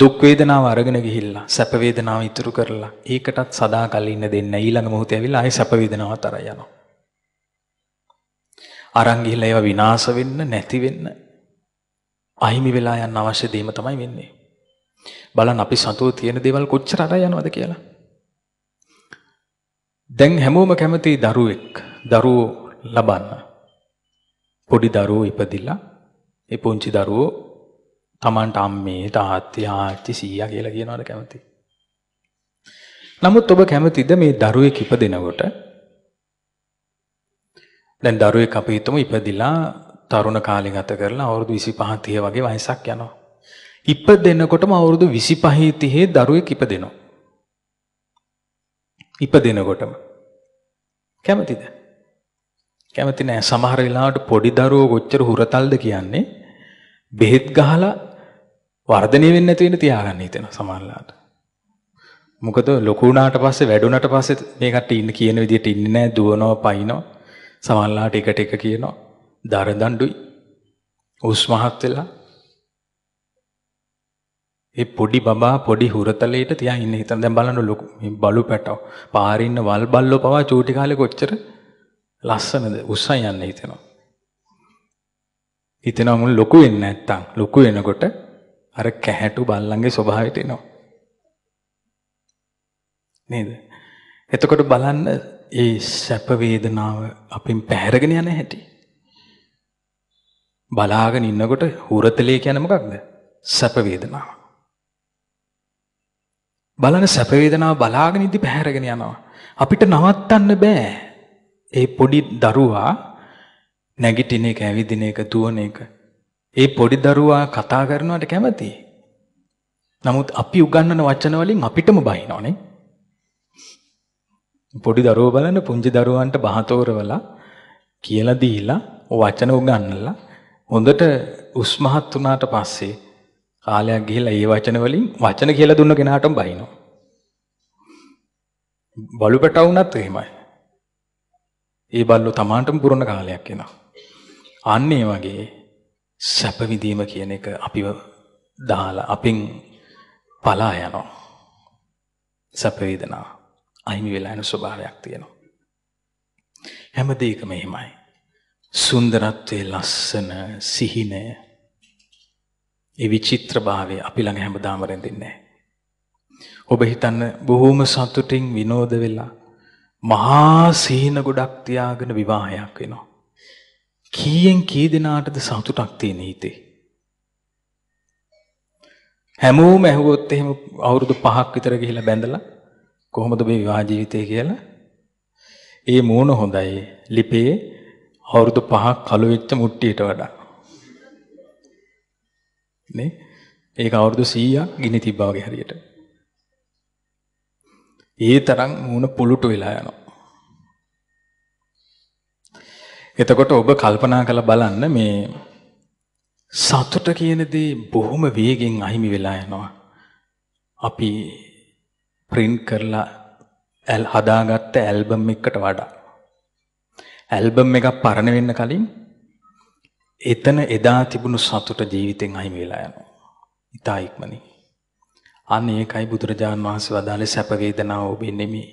දුක් වේදනාව අරගෙන ගිහිල්ලා සැප වේදනාව ඉතුරු කරලා ඒකටත් සදාකල් ඉන්න දෙන්න ඊළඟ මොහොතේ ඇවිල්ලා ආයේ සැප වේදනාවත් අරන් යනවා. අරන් ගිහිල්ලා ඒවා විනාශ වෙන්න නැති වෙන්න අහිමි වෙලා යන්න අවශ්‍ය දේම තමයි වෙන්නේ. බලන්න අපි සතුව තියෙන දේවල් කොච්චර අර යනවද කියලා. දැන් හැමෝම කැමති දරුවෙක්, දරුවෝ ලබන්න. පොඩි දරුවෝ ඉපදිලා ඒ පුංචි දරුවෝ Tamanට අම්මේ තාත්තේ ආච්චි සීයා කියලා කියනවාට කැමති. නමුත් ඔබ කැමතිද මේ දරුවෙක් ඉපදෙනකොට දැන් දරුවෙක් අපි හිතමු ඉපදිලා තරුණ කාලේ ගත කරලා අවුරුදු 25 30 වගේ වයසක් යනවා. ඉපදෙනකොටම අවුරුදු 25 30 දරුවෙක් ඉපදෙනවා. ඉපදෙනකොටම කැමතිද? කැමති නැහැ. සමහර වෙලාවට පොඩි දරුවෝ කොච්චර හුරතල්ද කියන්නේ බෙහෙත් ගහලා වර්ධනය වෙන්නේ නැති වෙන්න තියාගන්න හිතෙනවා සමහරලාට. මොකද ලොකු වුණාට පස්සේ වැඩුණාට පස්සේ මේ කට්ටිය ඉන්න කියන විදිහට ඉන්නේ නැහැ දුවනවා පයින්නවා. සමහරලාට එකට එක කියනවා. දරදඬුයි. උස් මහත් වෙලා. ඒ පොඩි බබා පොඩි හුරතලේට තියා ඉන්න හිතන දැන් බලන්න ලොකු මේ බලු පැටව. පාරින්න වල් බල්ලෝ පවා චූටි කාලේ කොච්චර ලස්සනද උස්සන් යන්න හිතෙනවා. හිතෙනවා මුන් ලොකු වෙන්නේ නැත්තම් ලොකු වෙනකොට අර කැහැටු බල්ලන්ගේ ස්වභාවයට එනවා. නේද? එතකොට බලන්න ඒ සැප වේදනාව අපෙන් පැහැරගෙන යන හැටි. බලාගෙන ඉන්නකොට හුරතලේ කියන්නේ මොකක්ද? සැප වේදනාව. බලන සැප වේදනාව බලාගෙන ඉඳි පැහැරගෙන යනවා. අපිට නවත්තන්න බෑ. ඒ පොඩි දරුවා නැගිටින එක ඇවිදින එක දුවන එක ඒ පොඩි දරුවා කතා කරනවට කැමතියි. නමුත් අපි උගන්වන වචන වලින් අපිටම බයිනෝනේ. පොඩි දරුවෝ බලන්න පුංචි දරුවන්ට බහතෝරවලා කියලා දීලා වචන උගන්වලා හොඳට උස්මහත් වුණාට පස්සේ කාලයක් ගිහිලා ඒ වචන වලින් වචන කියලා දුන්න කෙනාටම බයිනෝ. බලුපටා වුණත් එහෙමයි. ඒ බල්ලෝ තමාටම පුරන කාලයක් එනවා. අන්න ඒ වගේ සැප විඳීම කියන එක අපිව දාලා අපින් පලා යනවා. සැප වේදනා අහිමි වෙලා යන ස්වභාවයක් තියෙනවා. හැම දෙයකම එහෙමයි. සුන්දරත්වයේ ලස්සන සිහිනය ඒ විචිත්‍රභාවය අපි ළඟ හැමදාම රැඳෙන්නේ නැහැ. ඔබ හිතන්න බොහොම සතුටින් විනෝද වෙලා මහා සීන ගොඩක් තියාගෙන විවාහයක් වෙනවා. කීයෙන් කී දෙනාටද සතුටක් තියෙන හිතේ. හැමෝම ඇහුවොත් එහෙම අවුරුදු 5ක් විතර ගිහිලා බැඳලා කොහොමද මේ විවාහ ජීවිතය කියලා? ඒ මූණ හොඳයි. ලිපේ අවුරුදු 5ක් කළු වෙච්ච මුට්ටියට වඩා. නේ? ඒක අවුරුදු 100ක් ගිනි තිබ්බා වගේ හරියට. ඒ තරම් මූණ පුලුට වෙලා යනවා. එතකොට ඔබ කල්පනා කරලා බලන්න මේ සතුට කියන දේ බොහොම වේගෙන් අහිමි වෙලා යනවා. අපි print කරලා ඇල් හදාගත්ත ඇල්බම් එකකට වඩා ඇල්බම් එකක් පරණ වෙන්න කලින් එතන එදා තිබුණු සතුට ජීවිතෙන් අහිමි වෙලා යනවා. ඉතා ඉක්මනින් අන්න ඒකයි බුදුරජාන් වහන්සේ වදාළේ සැප වේදනාව ඔබේ නෙමෙයි.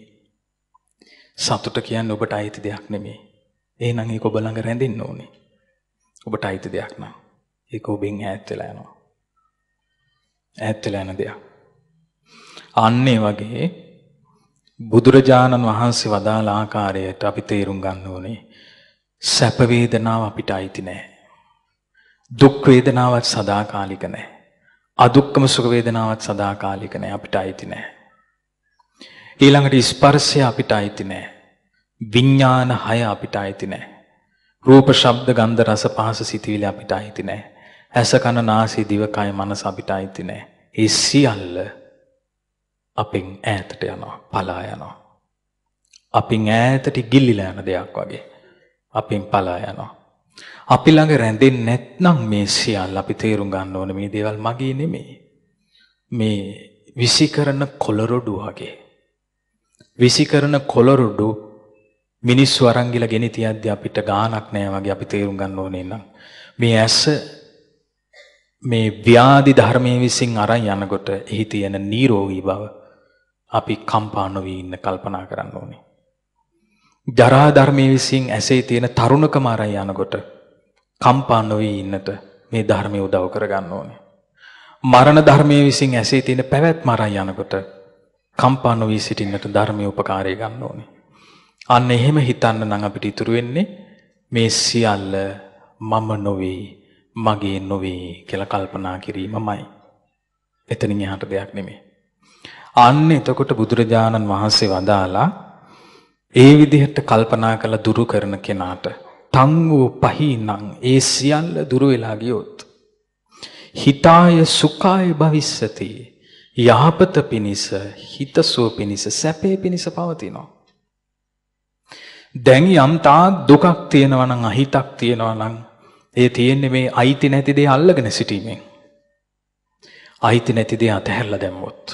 සතුට කියන්නේ ඔබට අයිති දෙයක් නෙමෙයි. එහෙනම් ඒක ඔබ ළඟ රැඳෙන්න ඕනේ. ඔබට අයිති දෙයක් නම් ඒක ඔබෙන් ඈත් වෙලා යනවා. ඈත් වෙලා යන දෙයක්. අන්න වගේ බුදුරජාණන් වහන්සේ වදාළ ආකාරයට අපි තේරුම් ගන්න ඕනේ. සැප වේදනාව අපිට අයිති නෑ. දුක් වේදනාවත් සදාකාලික නෑ. අදුක්කම සුඛ වේදනාවක් සදාකාලික නෑ අපිට අයිති නෑ. ඊළඟට ස්පර්ශය අපිට අයිති නෑ. විඥාන හය අපිට අයිති නෑ. රූප ශබ්ද ගන්ධ රස පහස සිතිවිලි අපිට අයිති නෑ. ඇස කන නාසය දිව කය මනස අපිට අයිති නෑ. ඒ සියල්ල අපෙන් ඈතට යනවා, පලා යනවා. අපින් ඈතට ගිල්ලිලා යන දෙයක් වගේ. අපින් පලා යනවා. අපි ළඟ රැඳෙන්නේ නැත්නම් මේ සියල්ල අපි තේරුම් ගන්න ඕනේ මේ දේවල් මගේ නෙමෙයි. මේ විසිකරන කොළරොඩු වගේ. විසිකරන කොළරොඩු මිනිස්සු අරන් ගිල ගෙන තියද්දී අපිට ගාණක් නැහැ වගේ අපි තේරුම් ගන්න ඕනේ නම් මේ ඇස මේ ව්‍යාධි ධර්මයේ විසින් අරන් යනකොට එහි තියෙන නිරෝගී බව අපි කම්පා නොවී ඉන්න කල්පනා කරන්න ඕනේ. ජරා ධර්මයේ විසින් ඇසේ තියෙන තරුණකම අරන් යනකොට කම්පා නොවී ඉන්නට මේ ධර්මය උදව් කරගන්න ඕනේ. මරණ ධර්මයේ විසින් ඇසේ තියෙන පැවැත්ම අරන් යනකොට කම්පා නොවී සිටින්නට ධර්මයේ උපකාරය ගන්න ඕනේ. අන්න එහෙම හිතන්න නම් අපිට ඉතුරු වෙන්නේ මේ සියල්ල මම නොවේ මගේ නොවේ කියලා කල්පනා කිරීමමයි. එතනින් එහාට දෙයක් නෙමෙයි. අන්න එතකොට බුදුරජාණන් වහන්සේ වදාලා ඒ විදිහට කල්පනා කළ දුරු කරන කෙනාට තං වූ පහිනං ඒ සියල්ල දුර වෙලා ගියොත් හිතාය සුඛාය භවිස්සති යහපත පිණිස හිතසුව පිණිස සැපේ පිණිස පවතිනවා දැන් යම් තාක් දුකක් තියෙනවා නම් අහිතක් තියෙනවා නම් ඒ තියෙන්නේ මේ අයිති නැති දේ අල්ලගෙන සිටීමෙන් අයිති නැති දේ අතහැරලා දැම්මොත්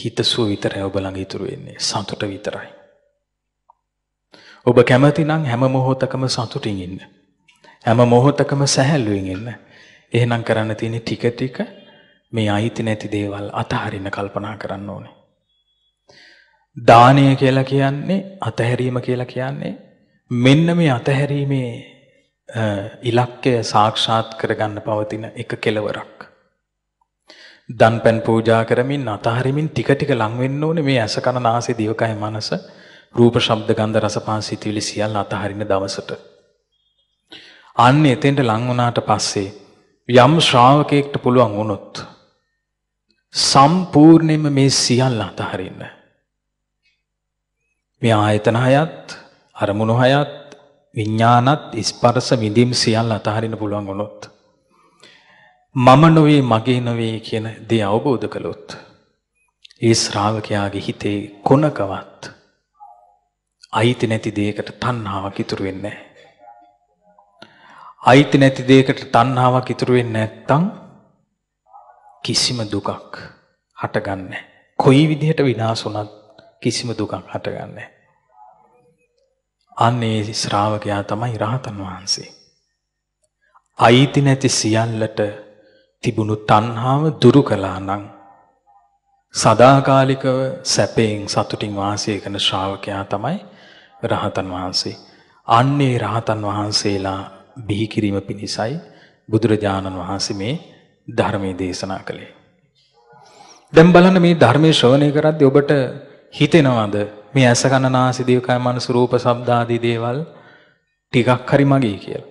හිතසුව විතරයි ඔබ ළඟ ඉතුරු වෙන්නේ සතුට විතරයි ඔබ කැමති නම් හැම මොහොතකම සතුටින් ඉන්න. හැම මොහොතකම සැහැල්ලුවෙන් ඉන්න. එහෙනම් කරන්න තියෙන්නේ ටික ටික මේ අයිති නැති දේවල් අතහරින්න කල්පනා කරන්න ඕනේ. දානය කියලා කියන්නේ අතහැරීම කියලා කියන්නේ මෙන්න මේ අතහැරීමේ ඉලක්කය සාක්ෂාත් කරගන්න පවතින එක කෙලවරක්. දන්පැන් පූජා කරමින් අතහරිමින් ටික ටික ලං වෙන්න ඕනේ මේ අසකන නාසය දිවකය මනස රූප ශබ්ද ගන්ධ රස පහස සිතුවිලි සියල්ල අතහරින දවසට අන්න එතෙන්ට ලං වුණාට පස්සේ යම් ශ්‍රාවකයෙක්ට පුළුවන් වුණොත් සම්පූර්ණයෙන්ම මේ සියල්ල අතහරින්න මේ ආයතන හයත් අරමුණු හයත් විඥානත් ස්පර්ශ විඳීම් සියල්ල අතහරින්න පුළුවන් වුණොත් මම නොවේ මගේ නොවේ කියන දේ අවබෝධ කළොත් ඒ ශ්‍රාවකයාගේ හිතේ කොනකවත් අයිති නැති දෙයකට තණ්හාවක් ඉතුරු වෙන්නේ අයිති නැති දෙයකට තණ්හාවක් ඉතුරු වෙන්නේ නැත්නම් කිසිම දුකක් හටගන්නේ කොයි විදිහට විනාශ වුණත් කිසිම දුකක් හටගන්නේ අන්නේ ශ්‍රාවකයා තමයි රහතන් වහන්සේ අයිති නැති සියල්ලට තිබුණු තණ්හාව දුරු කළා නම් සදාකාලිකව සැපයෙන් සතුටින් වාසය කරන ශ්‍රාවකයා තමයි රහතන් වහන්සේ. අන්නේ රහතන් වහන්සේලා බිහිකිරීම පිණිසයි බුදුරජාණන් වහන්සේ මේ ධර්මයේ දේශනා කළේ. දැන් බලන්න මේ ධර්මයේ ශ්‍රවණය කරද්දී ඔබට හිතෙනවද මේ ඇස කන නාසය දිව කය මනස රූප ශබ්ද ආදී දේවල් ටිකක් හරි මගේ කියලා.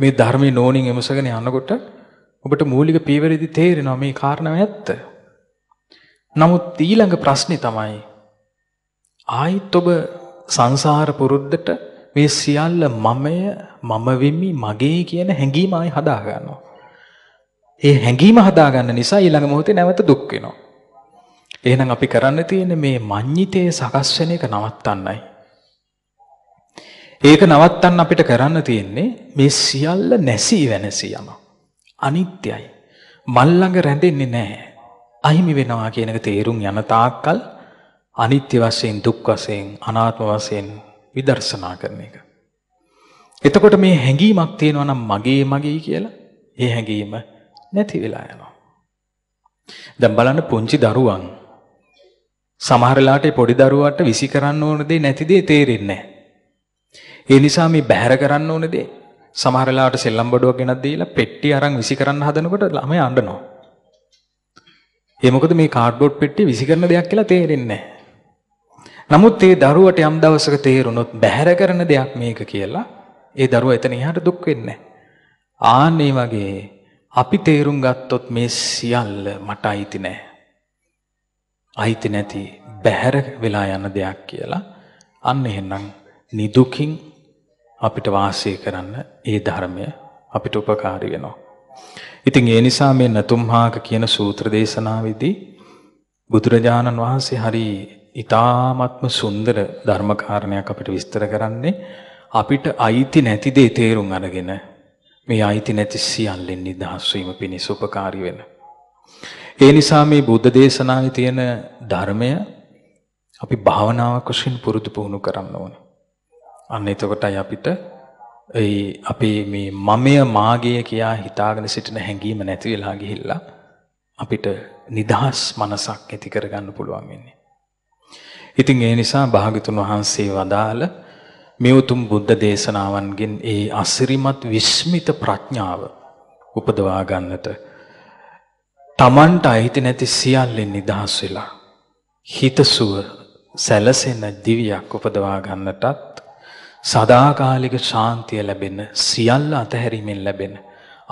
මේ ධර්මයේ නෝනින් එමසගෙන යනකොට ඔබට මූලික පීවරෙදි තේරෙනවා මේ කාරණාව ඇත්ත. නමුත් ඊළඟ ප්‍රශ්නේ තමයි ආයිත් ඔබ සංසාර පුරුද්දට මේ සියල්ල මමය මම වෙමි මගේ කියන හැඟීම ආයි හදා ගන්නවා. ඒ හැඟීම හදා ගන්න නිසා ඊළඟ මොහොතේ නැවත දුක් වෙනවා. එහෙනම් අපි කරන්න තියෙන්නේ මේ මඤ්ඤිතේ සකස් වෙන එක නවත්තන්නයි. ඒක නවත්තන්න අපිට කරන්න තියෙන්නේ මේ සියල්ල නැසී වෙනසී යන අනිත්‍යයි. මල් ළඟ රැඳෙන්නේ නැහැ. අහිමි වෙනවා කියන එක තේරුම් යන තාක්කල් අනිත්‍ය වශයෙන් දුක් වශයෙන් අනාත්ම වශයෙන් විදර්ශනා කරන එක. එතකොට මේ හැඟීමක් තියෙනවා නම් මගේ මගේ කියලා ඒ හැඟීම නැති වෙලා යනවා. දැන් බලන්න පුංචි දරුවන් සමහර වෙලාවට පොඩි දරුවාට විසි කරන්න ඕන දේ නැති දේ තේරෙන්නේ නැහැ. ඒ නිසා මේ බැහැර කරන්න ඕන දේ සමහර වෙලාවට සෙල්ලම් බඩුවක් ගෙනත් දීලා පෙට්ටි අරන් විසි කරන්න හදනකොට ළමයා අඬනවා. ඒ මොකද මේ කාඩ්බෝඩ් පෙට්ටිය විසි කරන දෙයක් කියලා තේරෙන්නේ නැහැ. නමුත් ඒ දරුවට යම් දවසක තේරුණොත් බැහැර කරන දෙයක් මේක කියලා ඒ දරුවා එතන එහාට දුක් වෙන්නේ නැහැ. වගේ අපි තේරුම් ගත්තොත් මේ සියල්ල මට අයිති නෑ. අයිති නැති බැහැර වෙලා යන දෙයක් කියලා අන්න එහෙනම් නිදුකින් අපිට වාසය කරන්න ඒ ධර්මය අපිට උපකාරී වෙනවා. ඉතින් ඒ නිසා මේ නතුම්හාක කියන සූත්‍ර දේශනාවේදී බුදුරජාණන් වහන්සේ හරි ඊ타ත්ම සුන්දර ධර්මකාරණයක් අපිට විස්තර කරන්නේ අපිට අයිති නැති දේ තේරුම් අරගෙන මේ අයිති නැති සියල්ලෙන් නිදහස් වීම පිණිස උපකාරී වෙන. ඒ නිසා මේ බුද්ධ දේශනාවේ තියෙන ධර්මය අපි භාවනාවක් වශයෙන් පුරුදු පුහුණු කරන්න ඕනේ. අන්න එතකොටයි අපිට ඒ අපේ මේ මමය මාගේ කියා හිතාගෙන සිටින හැඟීම නැති වෙලා ගිහිල්ලා අපිට නිදහස් මනසක් ඇති කරගන්න පුළුවන් වෙන්නේ. ඉතින් ඒ නිසා භාගතුන් වහන්සේ වදාළ මේ උතුම් බුද්ධ දේශනාවන්ගෙන් ඒ අසිරිමත් විස්මිත ප්‍රඥාව උපදවා ගන්නට Tamanට අයිති නැති සියල්ලෙන් නිදහස් වෙලා හිතසුව සැලසෙන දිවියක් උපදවා ගන්නටත් සදාකාලික ශාන්තිය ලැබෙන සියල්ල අතහැරීමෙන් ලැබෙන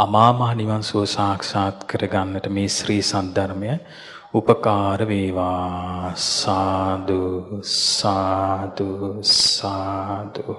අමාමහ නිවන් සුව සාක්ෂාත් කරගන්නට මේ ශ්‍රී සද්ධර්මය උපකාර වේවා සාදු සාදු සාදු